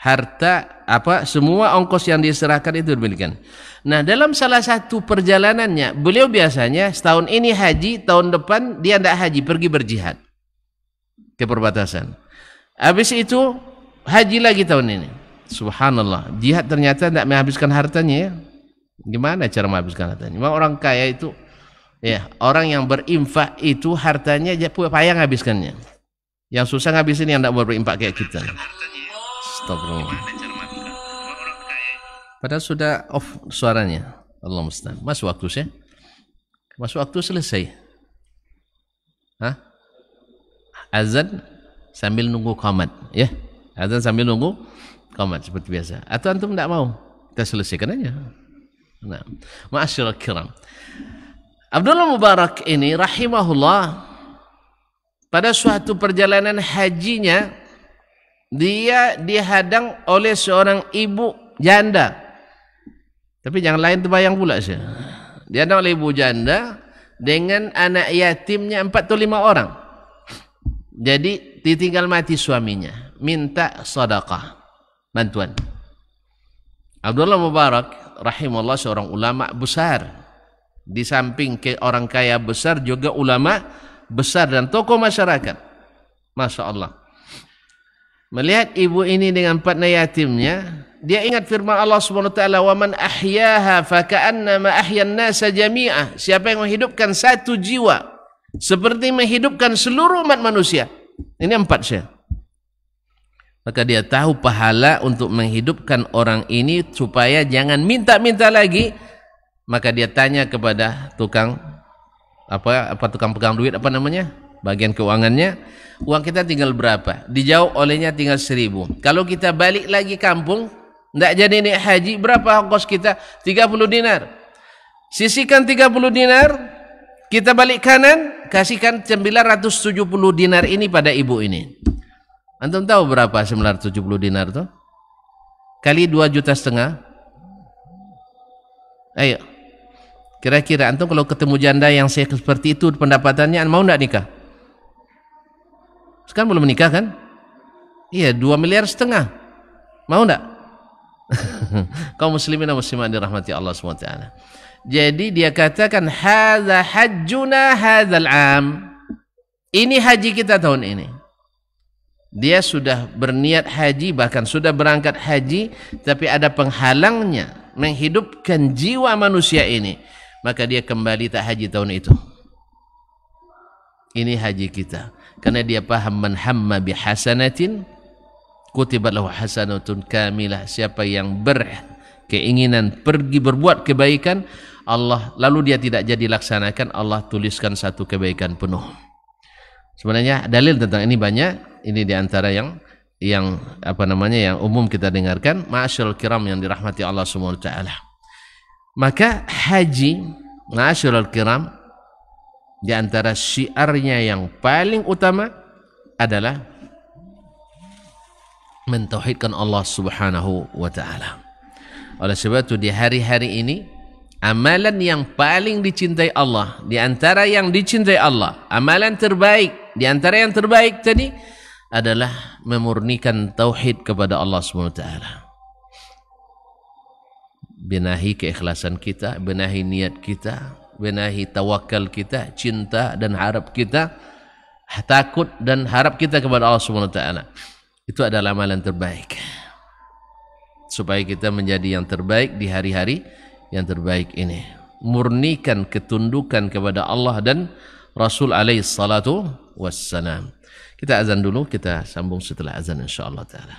harta apa semua ongkos yang diserahkan itu demikian. Nah dalam salah satu perjalanannya beliau biasanya setahun ini haji tahun depan dia tidak haji pergi berjihad ke perbatasan. Habis itu haji lagi tahun ini. Subhanallah jihad ternyata tidak menghabiskan hartanya ya. Gimana cara menghabiskan hartanya? Memang orang kaya itu ya orang yang berinfak itu hartanya payah menghabiskannya. Yang susah ngabisin yang tidak berinfak kayak kita. Astagfirullah. Padahal sudah off suaranya. Allah mustahil. Masuk waktu saya. Masuk waktu selesai. Hah? Azan sambil nunggu komat, ya. Azan sambil nunggu komat seperti biasa. Atau antum tidak mau? Kita selesaikan aja. Nah, ma'asyiral kiram. Abdullah Mubarak ini rahimahullah pada suatu perjalanan hajinya dia dihadang oleh seorang ibu janda tapi jangan lain terbayang pula saya dihadang oleh ibu janda dengan anak yatimnya 4 atau 5 orang jadi ditinggal mati suaminya minta sadaqah bantuan Abdullah Mubarak rahimahullah seorang ulama besar di samping ke orang kaya besar juga ulama besar dan tokoh masyarakat Masya Allah Melihat ibu ini dengan partner yatimnya, dia ingat firman Allah Subhanahu wa taala, "Wa man ahyaha fa ka'annama ahyan nasa jami'ah." Siapa yang menghidupkan satu jiwa seperti menghidupkan seluruh umat manusia. Ini empat saya. Maka dia tahu pahala untuk menghidupkan orang ini supaya jangan minta-minta lagi. Maka dia tanya kepada tukang apa apa tukang pegang duit apa namanya? bagian keuangannya uang kita tinggal berapa dijauh olehnya tinggal seribu kalau kita balik lagi kampung tidak jadi ini haji berapa kos kita 30 dinar sisihkan 30 dinar kita balik kanan kasihkan 970 dinar ini pada ibu ini antum tahu berapa 970 dinar tuh kali 2 juta setengah ayo Kira-kira antum kalau ketemu janda yang seperti itu pendapatannya mau tidak nikah? Sekarang belum menikah kan? Iya, 2 miliar setengah. Mau enggak? (laughs) Kau muslimin dan muslimat dirahmati Allah SWT. Jadi dia katakan hadza hajjuna hadzal am. Ini haji kita tahun ini. Dia sudah berniat haji bahkan sudah berangkat haji tapi ada penghalangnya menghidupkan jiwa manusia ini. Maka dia kembali tak haji tahun itu. Ini haji kita karena dia paham man hamma bihasanatin kutibat lahu hasanatun kamilah siapa yang berkeinginan pergi berbuat kebaikan Allah lalu dia tidak jadi laksanakan Allah tuliskan satu kebaikan penuh sebenarnya dalil tentang ini banyak ini diantara yang yang apa namanya yang umum kita dengarkan ma'asyal kiram yang dirahmati Allah ta'ala maka haji ma'asyal kiram di antara syiarnya yang paling utama adalah mentauhidkan Allah Subhanahu wa taala. Oleh sebab itu di hari-hari ini amalan yang paling dicintai Allah, di antara yang dicintai Allah, amalan terbaik, di antara yang terbaik tadi adalah memurnikan tauhid kepada Allah Subhanahu wa taala. Benahi keikhlasan kita, benahi niat kita, benahi tawakal kita, cinta dan harap kita, takut dan harap kita kepada Allah Subhanahu wa taala. Itu adalah amalan terbaik. Supaya kita menjadi yang terbaik di hari-hari yang terbaik ini. Murnikan ketundukan kepada Allah dan Rasul alaihi salatu wassalam. Kita azan dulu, kita sambung setelah azan insyaallah taala.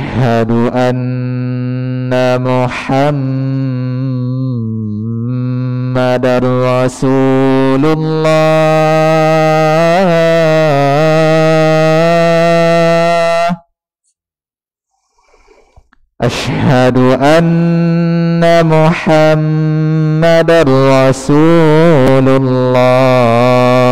أشهد ان محمدا رسول الله اشهد ان محمدا رسول الله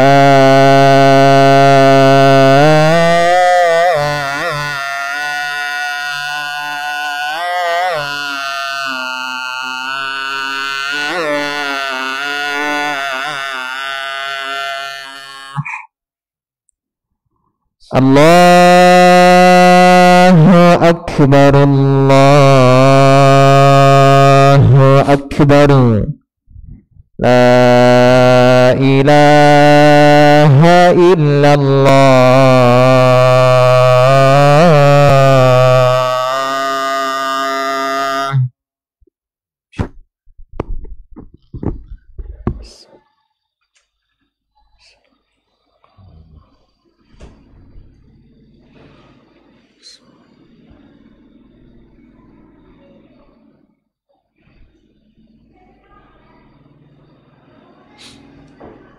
الله أكبر الله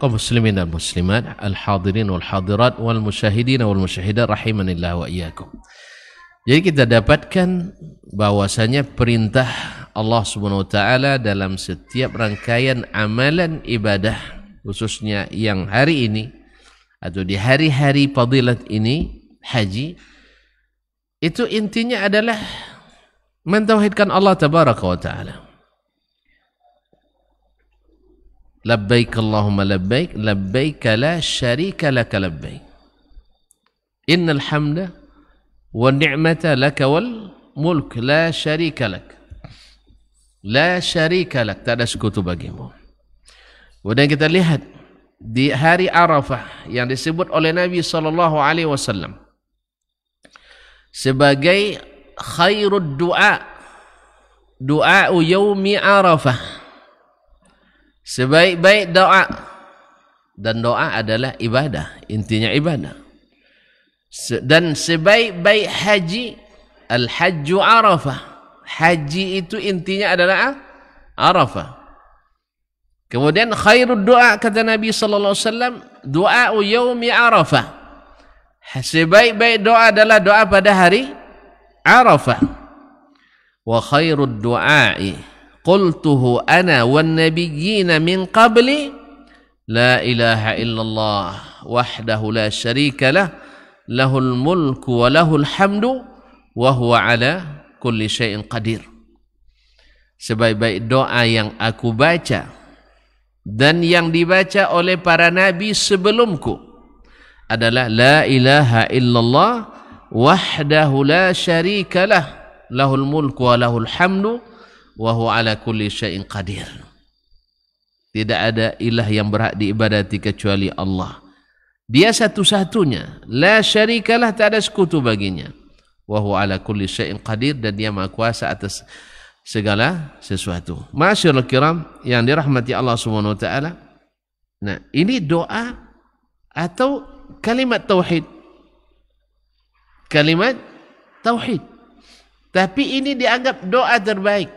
kaum muslimin dan muslimat, al hadirin wal hadirat wal musyahidin wal musyahidat rahimanillah wa iyyakum. Jadi kita dapatkan bahwasanya perintah Allah Subhanahu wa taala dalam setiap rangkaian amalan ibadah khususnya yang hari ini atau di hari-hari fadilat ini haji itu intinya adalah mentauhidkan Allah tabaraka wa taala لبيك اللهم لبيك لبيك لا شريك لك لبيك إن الحمد والنعمة لك والملك لا شريك لك لا شريك lak tak ada sekutu bagimu kemudian kita lihat di hari Arafah yang disebut oleh Nabi sallallahu alaihi wasallam sebagai khairud du'a du'a yaumi Arafah Sebaik-baik doa dan doa adalah ibadah, intinya ibadah. Dan sebaik-baik haji al-hajju Arafah. Haji itu intinya adalah Arafah. Kemudian khairul doa kata Nabi sallallahu alaihi wasallam doa yaumi Arafah. Sebaik-baik doa adalah doa pada hari Arafah. Wa khairud du'ai qultuhu ana wan nabiyyina min qabli la ilaha illallah wahdahu la syarika lah lahul mulku wa lahul hamdu wa huwa ala kulli sebaik-baik doa yang aku baca dan yang dibaca oleh para nabi sebelumku adalah la ilaha illallah wahdahu la syarika lahul mulku wa lahul hamdu wa huwa ala kulli syai'in qadir. Tidak ada ilah yang berhak diibadati kecuali Allah. Dia satu-satunya. La syarikalah tak ada sekutu baginya. Wa huwa ala kulli syai'in qadir dan dia maha kuasa atas segala sesuatu. Masyur kiram yang dirahmati Allah subhanahu wa ta'ala. Nah, ini doa atau kalimat tauhid. Kalimat tauhid. Tapi ini dianggap doa terbaik.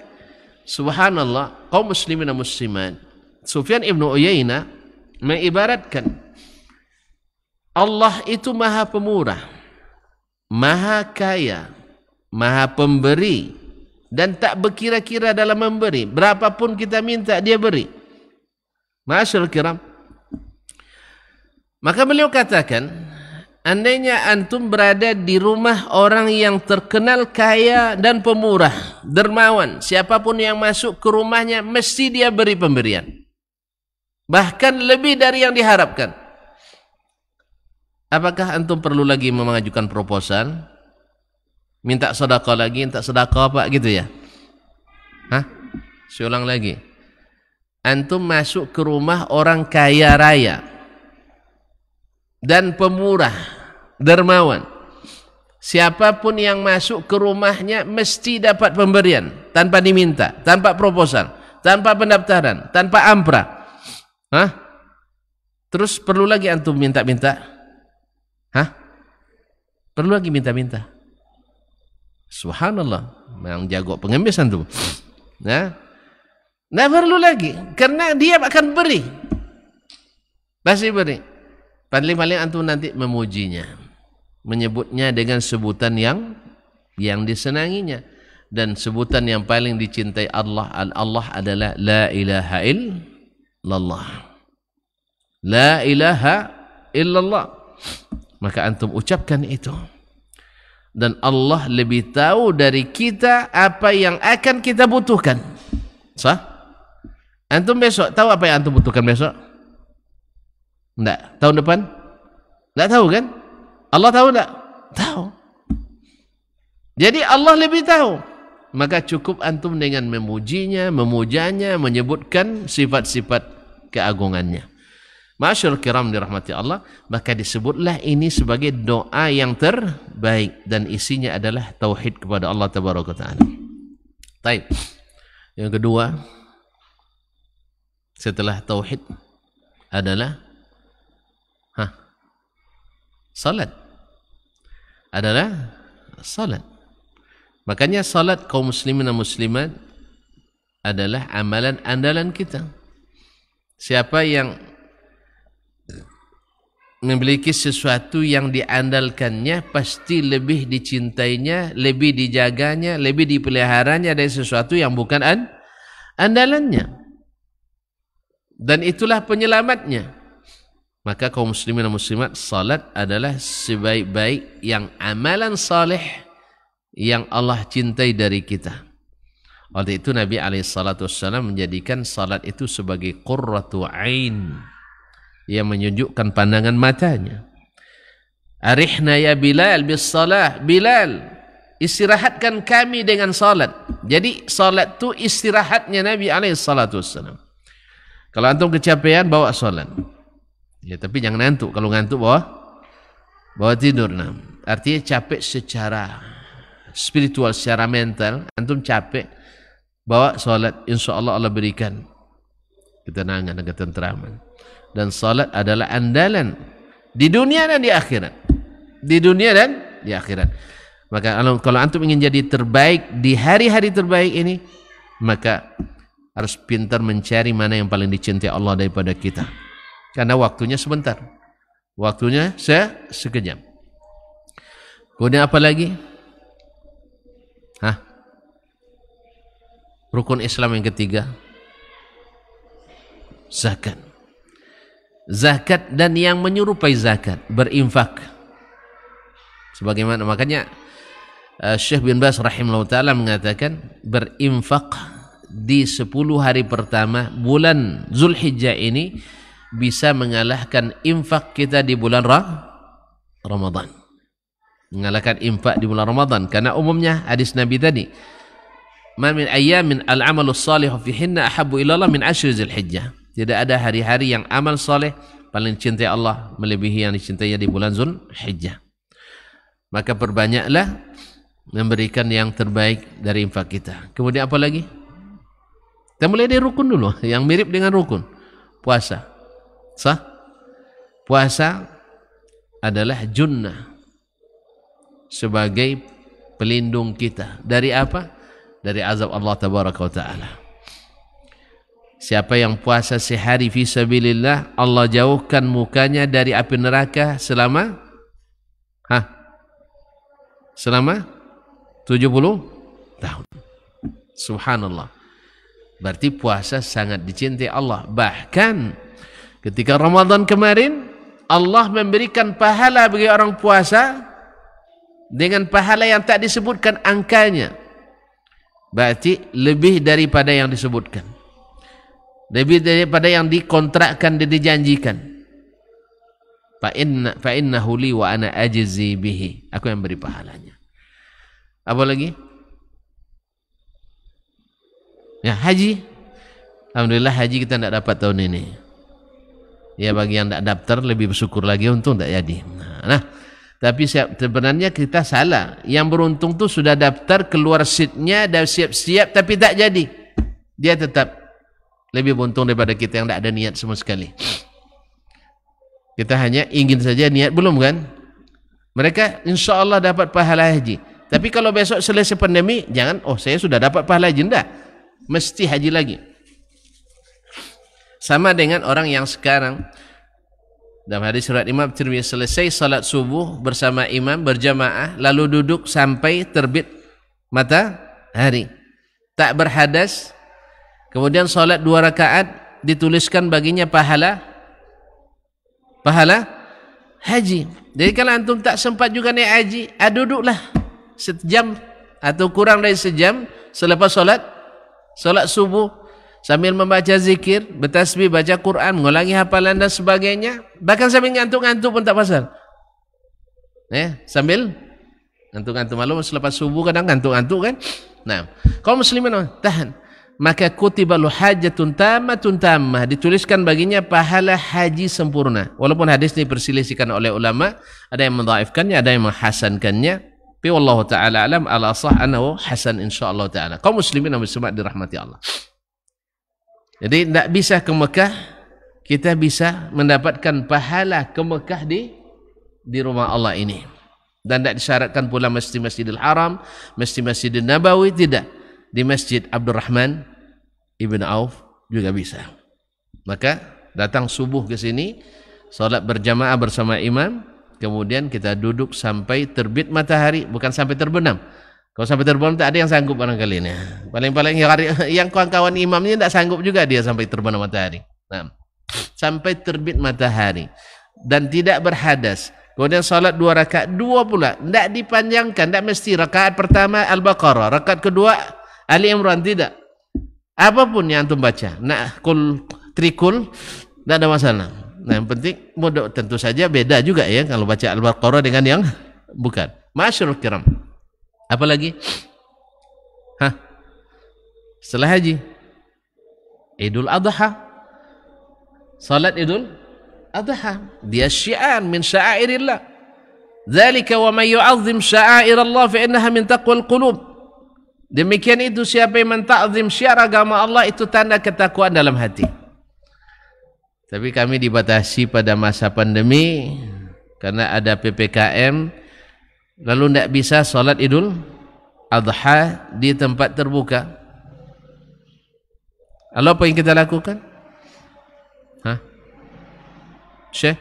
Subhanallah, kaum muslimin dan muslimat. Sufyan Ibn Uyayna mengibaratkan Allah itu maha pemurah, maha kaya, maha pemberi dan tak berkira-kira dalam memberi. Berapapun kita minta, dia beri. Masyarakat Maka beliau katakan, Andainya antum berada di rumah orang yang terkenal kaya dan pemurah, dermawan, siapapun yang masuk ke rumahnya mesti dia beri pemberian. Bahkan lebih dari yang diharapkan. Apakah antum perlu lagi mengajukan proposal? Minta sedekah lagi, minta sedekah Pak gitu ya. Hah? Saya ulang lagi. Antum masuk ke rumah orang kaya raya dan pemurah dermawan. Siapapun yang masuk ke rumahnya mesti dapat pemberian tanpa diminta, tanpa proposal, tanpa pendaftaran, tanpa ampra. Hah? Terus perlu lagi antum minta-minta? Hah? Perlu lagi minta-minta? Subhanallah, yang jago pengemis antum. Ya? Nah, Tidak perlu lagi Karena dia akan beri Pasti beri Paling-paling antum nanti memujinya menyebutnya dengan sebutan yang yang disenanginya dan sebutan yang paling dicintai Allah al Allah adalah la ilaha illallah la ilaha illallah maka antum ucapkan itu dan Allah lebih tahu dari kita apa yang akan kita butuhkan sah antum besok tahu apa yang antum butuhkan besok enggak tahun depan enggak tahu kan Allah tahu tak? Tahu. Jadi Allah lebih tahu. Maka cukup antum dengan memujinya, memujanya, menyebutkan sifat-sifat keagungannya. Masyur kiram dirahmati Allah. Maka disebutlah ini sebagai doa yang terbaik. Dan isinya adalah tauhid kepada Allah Ta'ala. Baik. Yang kedua. Setelah tauhid adalah. Salat adalah salat. Makanya salat kaum muslimin dan muslimat adalah amalan andalan kita. Siapa yang memiliki sesuatu yang diandalkannya pasti lebih dicintainya, lebih dijaganya, lebih dipeliharanya dari sesuatu yang bukan an andalannya. Dan itulah penyelamatnya. Maka kaum muslimin dan muslimat, salat adalah sebaik-baik yang amalan saleh yang Allah cintai dari kita. Oleh itu Nabi Alaihissalam menjadikan salat itu sebagai qurratu ain yang menunjukkan pandangan matanya. Arihna ya Bilal bis salah. Bilal, istirahatkan kami dengan salat. Jadi salat itu istirahatnya Nabi alaihi salatu Kalau antum kecapean bawa salat. Ya, tapi jangan ngantuk. Kalau ngantuk bawa bawa tidur. Nah, artinya capek secara spiritual, secara mental. Antum capek bawa salat, insya Allah Allah berikan ketenangan dan ketentraman. Dan salat adalah andalan di dunia dan di akhirat. Di dunia dan di akhirat. Maka kalau antum ingin jadi terbaik di hari-hari terbaik ini, maka harus pintar mencari mana yang paling dicintai Allah daripada kita. Karena waktunya sebentar. Waktunya se sekejap. Kemudian apa lagi? Hah? Rukun Islam yang ketiga. Zakat. Zakat dan yang menyerupai zakat. Berinfak. Sebagaimana makanya eh, Syekh bin Bas rahimahullah ta'ala mengatakan berinfak di 10 hari pertama bulan Zulhijjah ini bisa mengalahkan infak kita di bulan Ra Ramadan. Mengalahkan infak di bulan Ramadan karena umumnya hadis Nabi tadi Man min ayyamin al-amalu salihu fihinna ahabbu ilallah min asyri Zulhijjah. Tidak ada hari-hari yang amal saleh paling cintai Allah melebihi yang dicintainya di bulan Zulhijjah. Maka perbanyaklah memberikan yang terbaik dari infak kita. Kemudian apa lagi? Kita mulai dari rukun dulu, yang mirip dengan rukun. Puasa. Sah? Puasa adalah junnah sebagai pelindung kita dari apa? Dari azab Allah tabaraka wa taala. Siapa yang puasa sehari fi sabilillah, Allah jauhkan mukanya dari api neraka selama Hah? Selama 70 tahun. Subhanallah. Berarti puasa sangat dicintai Allah. Bahkan Ketika Ramadan kemarin Allah memberikan pahala bagi orang puasa dengan pahala yang tak disebutkan angkanya. Berarti lebih daripada yang disebutkan. Lebih daripada yang dikontrakkan dan dijanjikan. Fa inna fa innahu li wa ana ajzi bihi. Aku yang beri pahalanya. Apa lagi? Ya, haji. Alhamdulillah haji kita tidak dapat tahun ini. ya bagi yang tidak daftar lebih bersyukur lagi untung tidak jadi nah, nah tapi siap, sebenarnya kita salah yang beruntung tuh sudah daftar keluar seatnya dah siap-siap tapi tak jadi dia tetap lebih beruntung daripada kita yang tidak ada niat sama sekali kita hanya ingin saja niat belum kan mereka insya Allah dapat pahala haji tapi kalau besok selesai pandemi jangan oh saya sudah dapat pahala haji enggak mesti haji lagi Sama dengan orang yang sekarang dalam hadis surat Imam cermin selesai salat subuh bersama imam berjamaah lalu duduk sampai terbit matahari. Tak berhadas. Kemudian salat dua rakaat dituliskan baginya pahala pahala haji. Jadi kalau antum tak sempat juga naik haji, ah duduklah sejam atau kurang dari sejam selepas salat salat subuh sambil membaca zikir, bertasbih, baca Quran, mengulangi hafalan dan sebagainya. Bahkan sambil ngantuk-ngantuk pun tak pasal. Ya, sambil ngantuk-ngantuk malu selepas subuh kadang ngantuk-ngantuk kan. Nah, kaum muslimin oh, tahan. Maka kutiba lu hajatun tamatun tamah dituliskan baginya pahala haji sempurna. Walaupun hadis ini perselisihkan oleh ulama, ada yang mendoaifkannya, ada yang menghasankannya. Tapi Allah taala alam ala sah, annahu hasan insyaallah taala. Kaum muslimin dan muslimat dirahmati Allah. Jadi tidak bisa ke Mekah, kita bisa mendapatkan pahala ke Mekah di di rumah Allah ini. Dan tidak disyaratkan pula mesti Masjidil Haram, mesti Masjid Nabawi tidak. Di Masjid Abdul Rahman Ibn Auf juga bisa. Maka datang subuh ke sini, salat berjamaah bersama imam, kemudian kita duduk sampai terbit matahari, bukan sampai terbenam. Kalau sampai terbenam tak ada yang sanggup barangkali ini. Paling-paling yang kawan-kawan imamnya tidak sanggup juga dia sampai terbenam matahari. Nah, sampai terbit matahari dan tidak berhadas. Kemudian sholat dua rakaat, dua pula. Tidak dipanjangkan, tidak mesti rakaat pertama Al-Baqarah, rakaat kedua Ali Imran tidak. Apapun yang antum baca, nak kul trikul tidak ada masalah. Nah, yang penting modal tentu saja beda juga ya kalau baca Al-Baqarah dengan yang bukan. Masyur kiram. Apalagi? Hah? Setelah haji. Idul Adha. Salat Idul Adha. Dia syi'an min sya'irillah. Zalika wa man yu'azzim sya'airallah fa innaha min taqwal qulub. Demikian itu siapa yang mentakzim syiar agama Allah itu tanda ketakwaan dalam hati. Tapi kami dibatasi pada masa pandemi karena ada PPKM lalu tidak bisa sholat idul adha di tempat terbuka lalu apa yang kita lakukan? Hah? Syekh?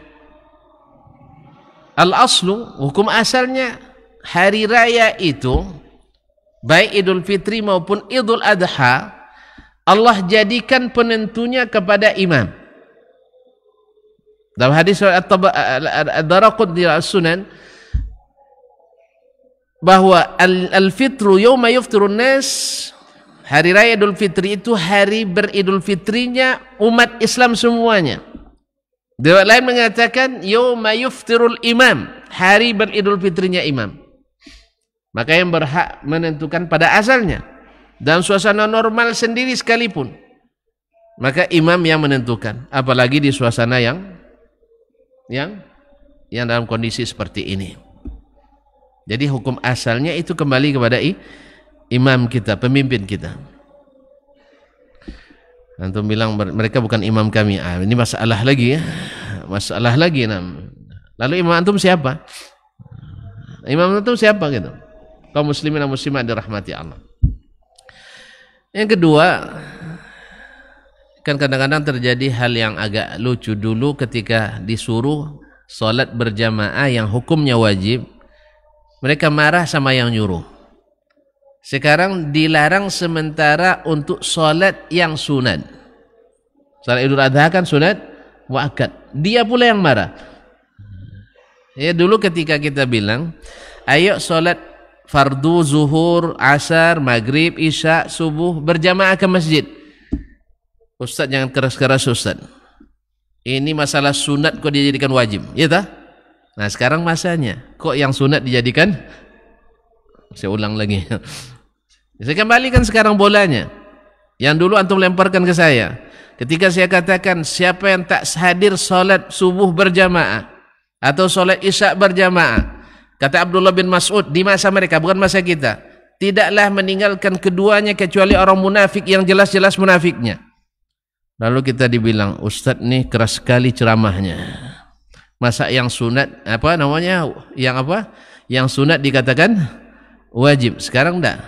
Al-aslu, hukum asalnya hari raya itu baik Idul Fitri maupun Idul Adha Allah jadikan penentunya kepada imam. Dalam hadis Ad-Daraqutni Al-Sunan, al bahwa al-fitru yauma yuftirun nas Hari Raya Idul Fitri itu hari beridul fitrinya umat Islam semuanya. Dewa lain mengatakan yo yuftirul imam, hari beridul fitrinya imam. Maka yang berhak menentukan pada asalnya dalam suasana normal sendiri sekalipun. Maka imam yang menentukan, apalagi di suasana yang yang yang dalam kondisi seperti ini. Jadi hukum asalnya itu kembali kepada imam kita, pemimpin kita. Antum bilang mereka bukan imam kami. Ah, ini masalah lagi ya. Masalah lagi nam. Lalu imam antum siapa? Imam antum siapa gitu? Kau muslimin dan muslimat dirahmati Allah. Yang kedua, kan kadang-kadang terjadi hal yang agak lucu dulu ketika disuruh sholat berjamaah yang hukumnya wajib mereka marah sama yang nyuruh. Sekarang dilarang sementara untuk sholat yang sunat. Salat Idul Adha kan sunat wakat. Dia pula yang marah. Ya dulu ketika kita bilang, ayo sholat fardu, zuhur, asar, maghrib, isya, subuh berjamaah ke masjid. Ustaz jangan keras-keras Ustaz. Ini masalah sunat kok dijadikan wajib. Ya tak? Nah sekarang masanya, kok yang sunat dijadikan? Saya ulang lagi. (laughs) Saya kembalikan sekarang bolanya. Yang dulu antum lemparkan ke saya. Ketika saya katakan siapa yang tak hadir solat subuh berjamaah atau solat isya berjamaah, kata Abdullah bin Mas'ud di masa mereka bukan masa kita, tidaklah meninggalkan keduanya kecuali orang munafik yang jelas-jelas munafiknya. Lalu kita dibilang, Ustadz nih keras sekali ceramahnya masa yang sunat apa namanya yang apa yang sunat dikatakan wajib sekarang enggak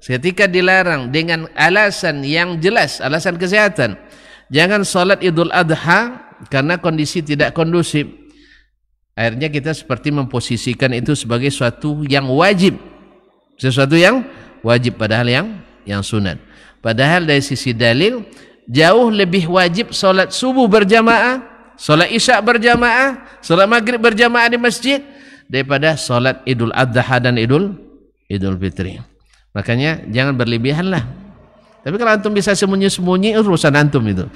ketika dilarang dengan alasan yang jelas alasan kesehatan jangan sholat idul adha karena kondisi tidak kondusif akhirnya kita seperti memposisikan itu sebagai suatu yang wajib sesuatu yang wajib padahal yang yang sunat padahal dari sisi dalil jauh lebih wajib sholat subuh berjamaah sholat isya berjamaah, sholat maghrib berjamaah di masjid daripada sholat idul adha dan idul idul fitri. Makanya jangan berlebihanlah. Tapi kalau antum bisa sembunyi-sembunyi uh, urusan antum itu.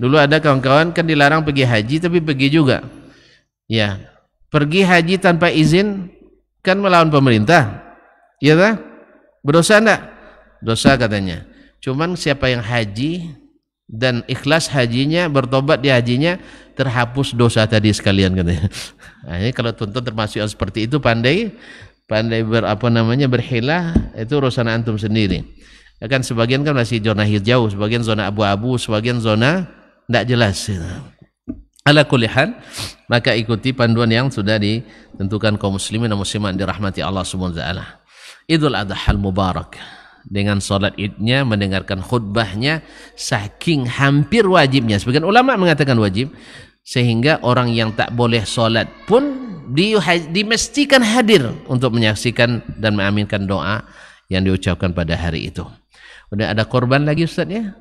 Dulu ada kawan-kawan kan dilarang pergi haji tapi pergi juga. Ya, pergi haji tanpa izin kan melawan pemerintah. Iya tak? Berdosa enggak? Dosa katanya. Cuman siapa yang haji dan ikhlas hajinya bertobat di hajinya terhapus dosa tadi sekalian katanya. (laughs) Nah, ini kalau tuntut termasuk yang seperti itu pandai pandai ber, apa namanya berhilah itu urusan antum sendiri. Akan sebagian kan masih zona hijau, sebagian zona abu-abu, sebagian zona tidak jelas. Ala kulihan maka ikuti panduan yang sudah ditentukan kaum muslimin dan muslimat dirahmati Allah Subhanahu wa taala. Idul Adha al-Mubarak dengan sholat idnya, mendengarkan khutbahnya, saking hampir wajibnya. Sebagian ulama mengatakan wajib, sehingga orang yang tak boleh sholat pun di, dimestikan hadir untuk menyaksikan dan mengaminkan doa yang diucapkan pada hari itu. Udah ada korban lagi Ustaz ya?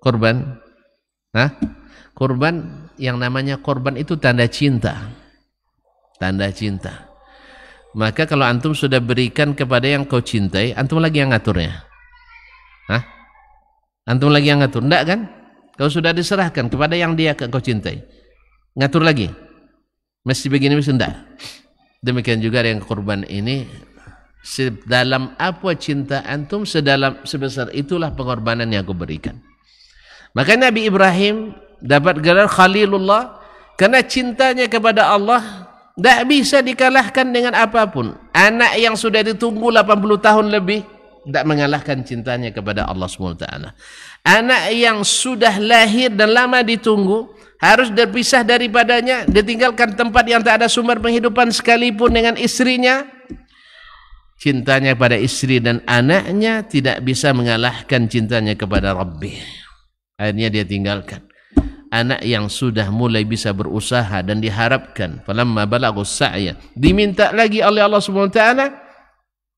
Korban? Hah? Korban yang namanya korban itu tanda cinta. Tanda cinta. Maka kalau antum sudah berikan kepada yang kau cintai, antum lagi yang ngaturnya. Hah? Antum lagi yang ngatur, enggak kan? Kau sudah diserahkan kepada yang dia kau cintai. Ngatur lagi. Mesti begini mesti enggak. Demikian juga yang korban ini sedalam apa cinta antum sedalam sebesar itulah pengorbanan yang aku berikan. Maka Nabi Ibrahim dapat gelar Khalilullah karena cintanya kepada Allah tidak bisa dikalahkan dengan apapun. Anak yang sudah ditunggu 80 tahun lebih, tidak mengalahkan cintanya kepada Allah SWT. Anak yang sudah lahir dan lama ditunggu, harus terpisah daripadanya, ditinggalkan tempat yang tak ada sumber penghidupan sekalipun dengan istrinya. Cintanya pada istri dan anaknya tidak bisa mengalahkan cintanya kepada Rabbi. Akhirnya dia tinggalkan. anak yang sudah mulai bisa berusaha dan diharapkan falamma balagu sa'ya diminta lagi oleh Allah Subhanahu wa taala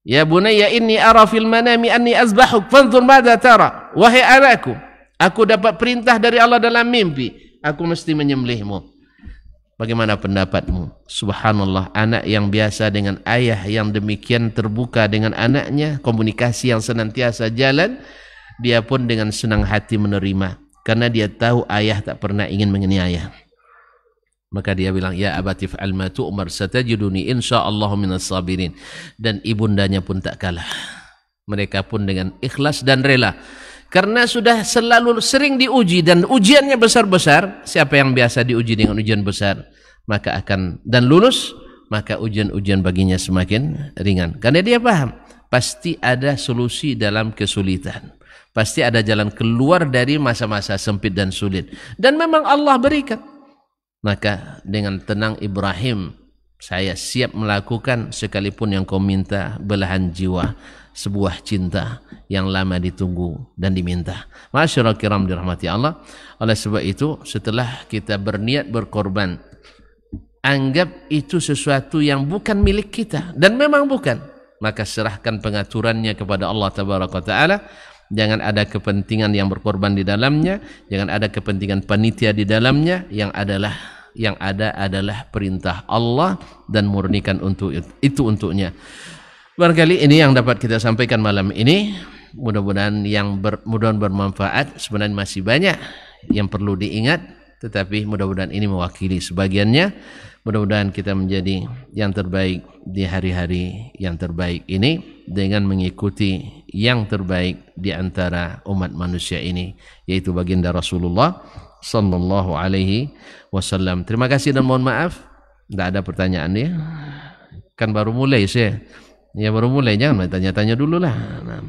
ya bunayya inni ara fil manami anni azbahuk fanzur madha tara wahai anakku aku dapat perintah dari Allah dalam mimpi aku mesti menyembelihmu bagaimana pendapatmu subhanallah anak yang biasa dengan ayah yang demikian terbuka dengan anaknya komunikasi yang senantiasa jalan dia pun dengan senang hati menerima karena dia tahu ayah tak pernah ingin menganiaya. Maka dia bilang, "Ya abatif alma tu'mar satajiduni Allah minas sabirin." Dan ibundanya pun tak kalah. Mereka pun dengan ikhlas dan rela. Karena sudah selalu sering diuji dan ujiannya besar-besar, siapa yang biasa diuji dengan ujian besar, maka akan dan lulus, maka ujian-ujian baginya semakin ringan. Karena dia paham, pasti ada solusi dalam kesulitan. Pasti ada jalan keluar dari masa-masa sempit dan sulit. Dan memang Allah berikan. Maka dengan tenang Ibrahim, saya siap melakukan sekalipun yang kau minta belahan jiwa. Sebuah cinta yang lama ditunggu dan diminta. Masyarakat kiram dirahmati Allah. Oleh sebab itu setelah kita berniat berkorban anggap itu sesuatu yang bukan milik kita dan memang bukan maka serahkan pengaturannya kepada Allah taala jangan ada kepentingan yang berkorban di dalamnya, jangan ada kepentingan panitia di dalamnya yang adalah yang ada adalah perintah Allah dan murnikan untuk itu, itu untuknya. Barangkali ini yang dapat kita sampaikan malam ini. Mudah-mudahan yang ber, mudah bermanfaat. Sebenarnya masih banyak yang perlu diingat, tetapi mudah-mudahan ini mewakili sebagiannya. Mudah-mudahan kita menjadi yang terbaik di hari-hari yang terbaik ini dengan mengikuti yang terbaik di antara umat manusia ini yaitu baginda Rasulullah sallallahu alaihi wasallam. Terima kasih dan mohon maaf tidak ada pertanyaan ya. Kan baru mulai sih Ya baru mulai jangan tanya-tanya dulu lah. Nah,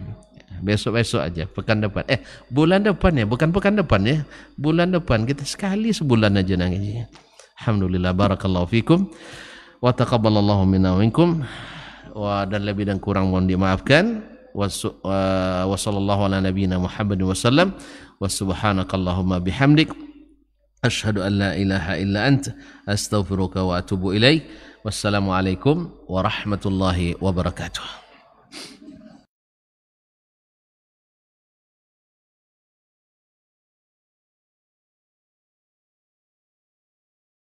besok-besok aja pekan depan eh bulan depan ya bukan pekan depan ya bulan depan kita sekali sebulan aja nangis. Alhamdulillah barakallahu fikum wa taqabbalallahu minna minkum wa dan lebih dan kurang mohon dimaafkan آه، وصلى الله على نبينا محمد وسلم وسبحانك اللهم بحمدك أشهد أن لا إله إلا أنت أستغفرك وأتوب إليك والسلام عليكم ورحمة الله وبركاته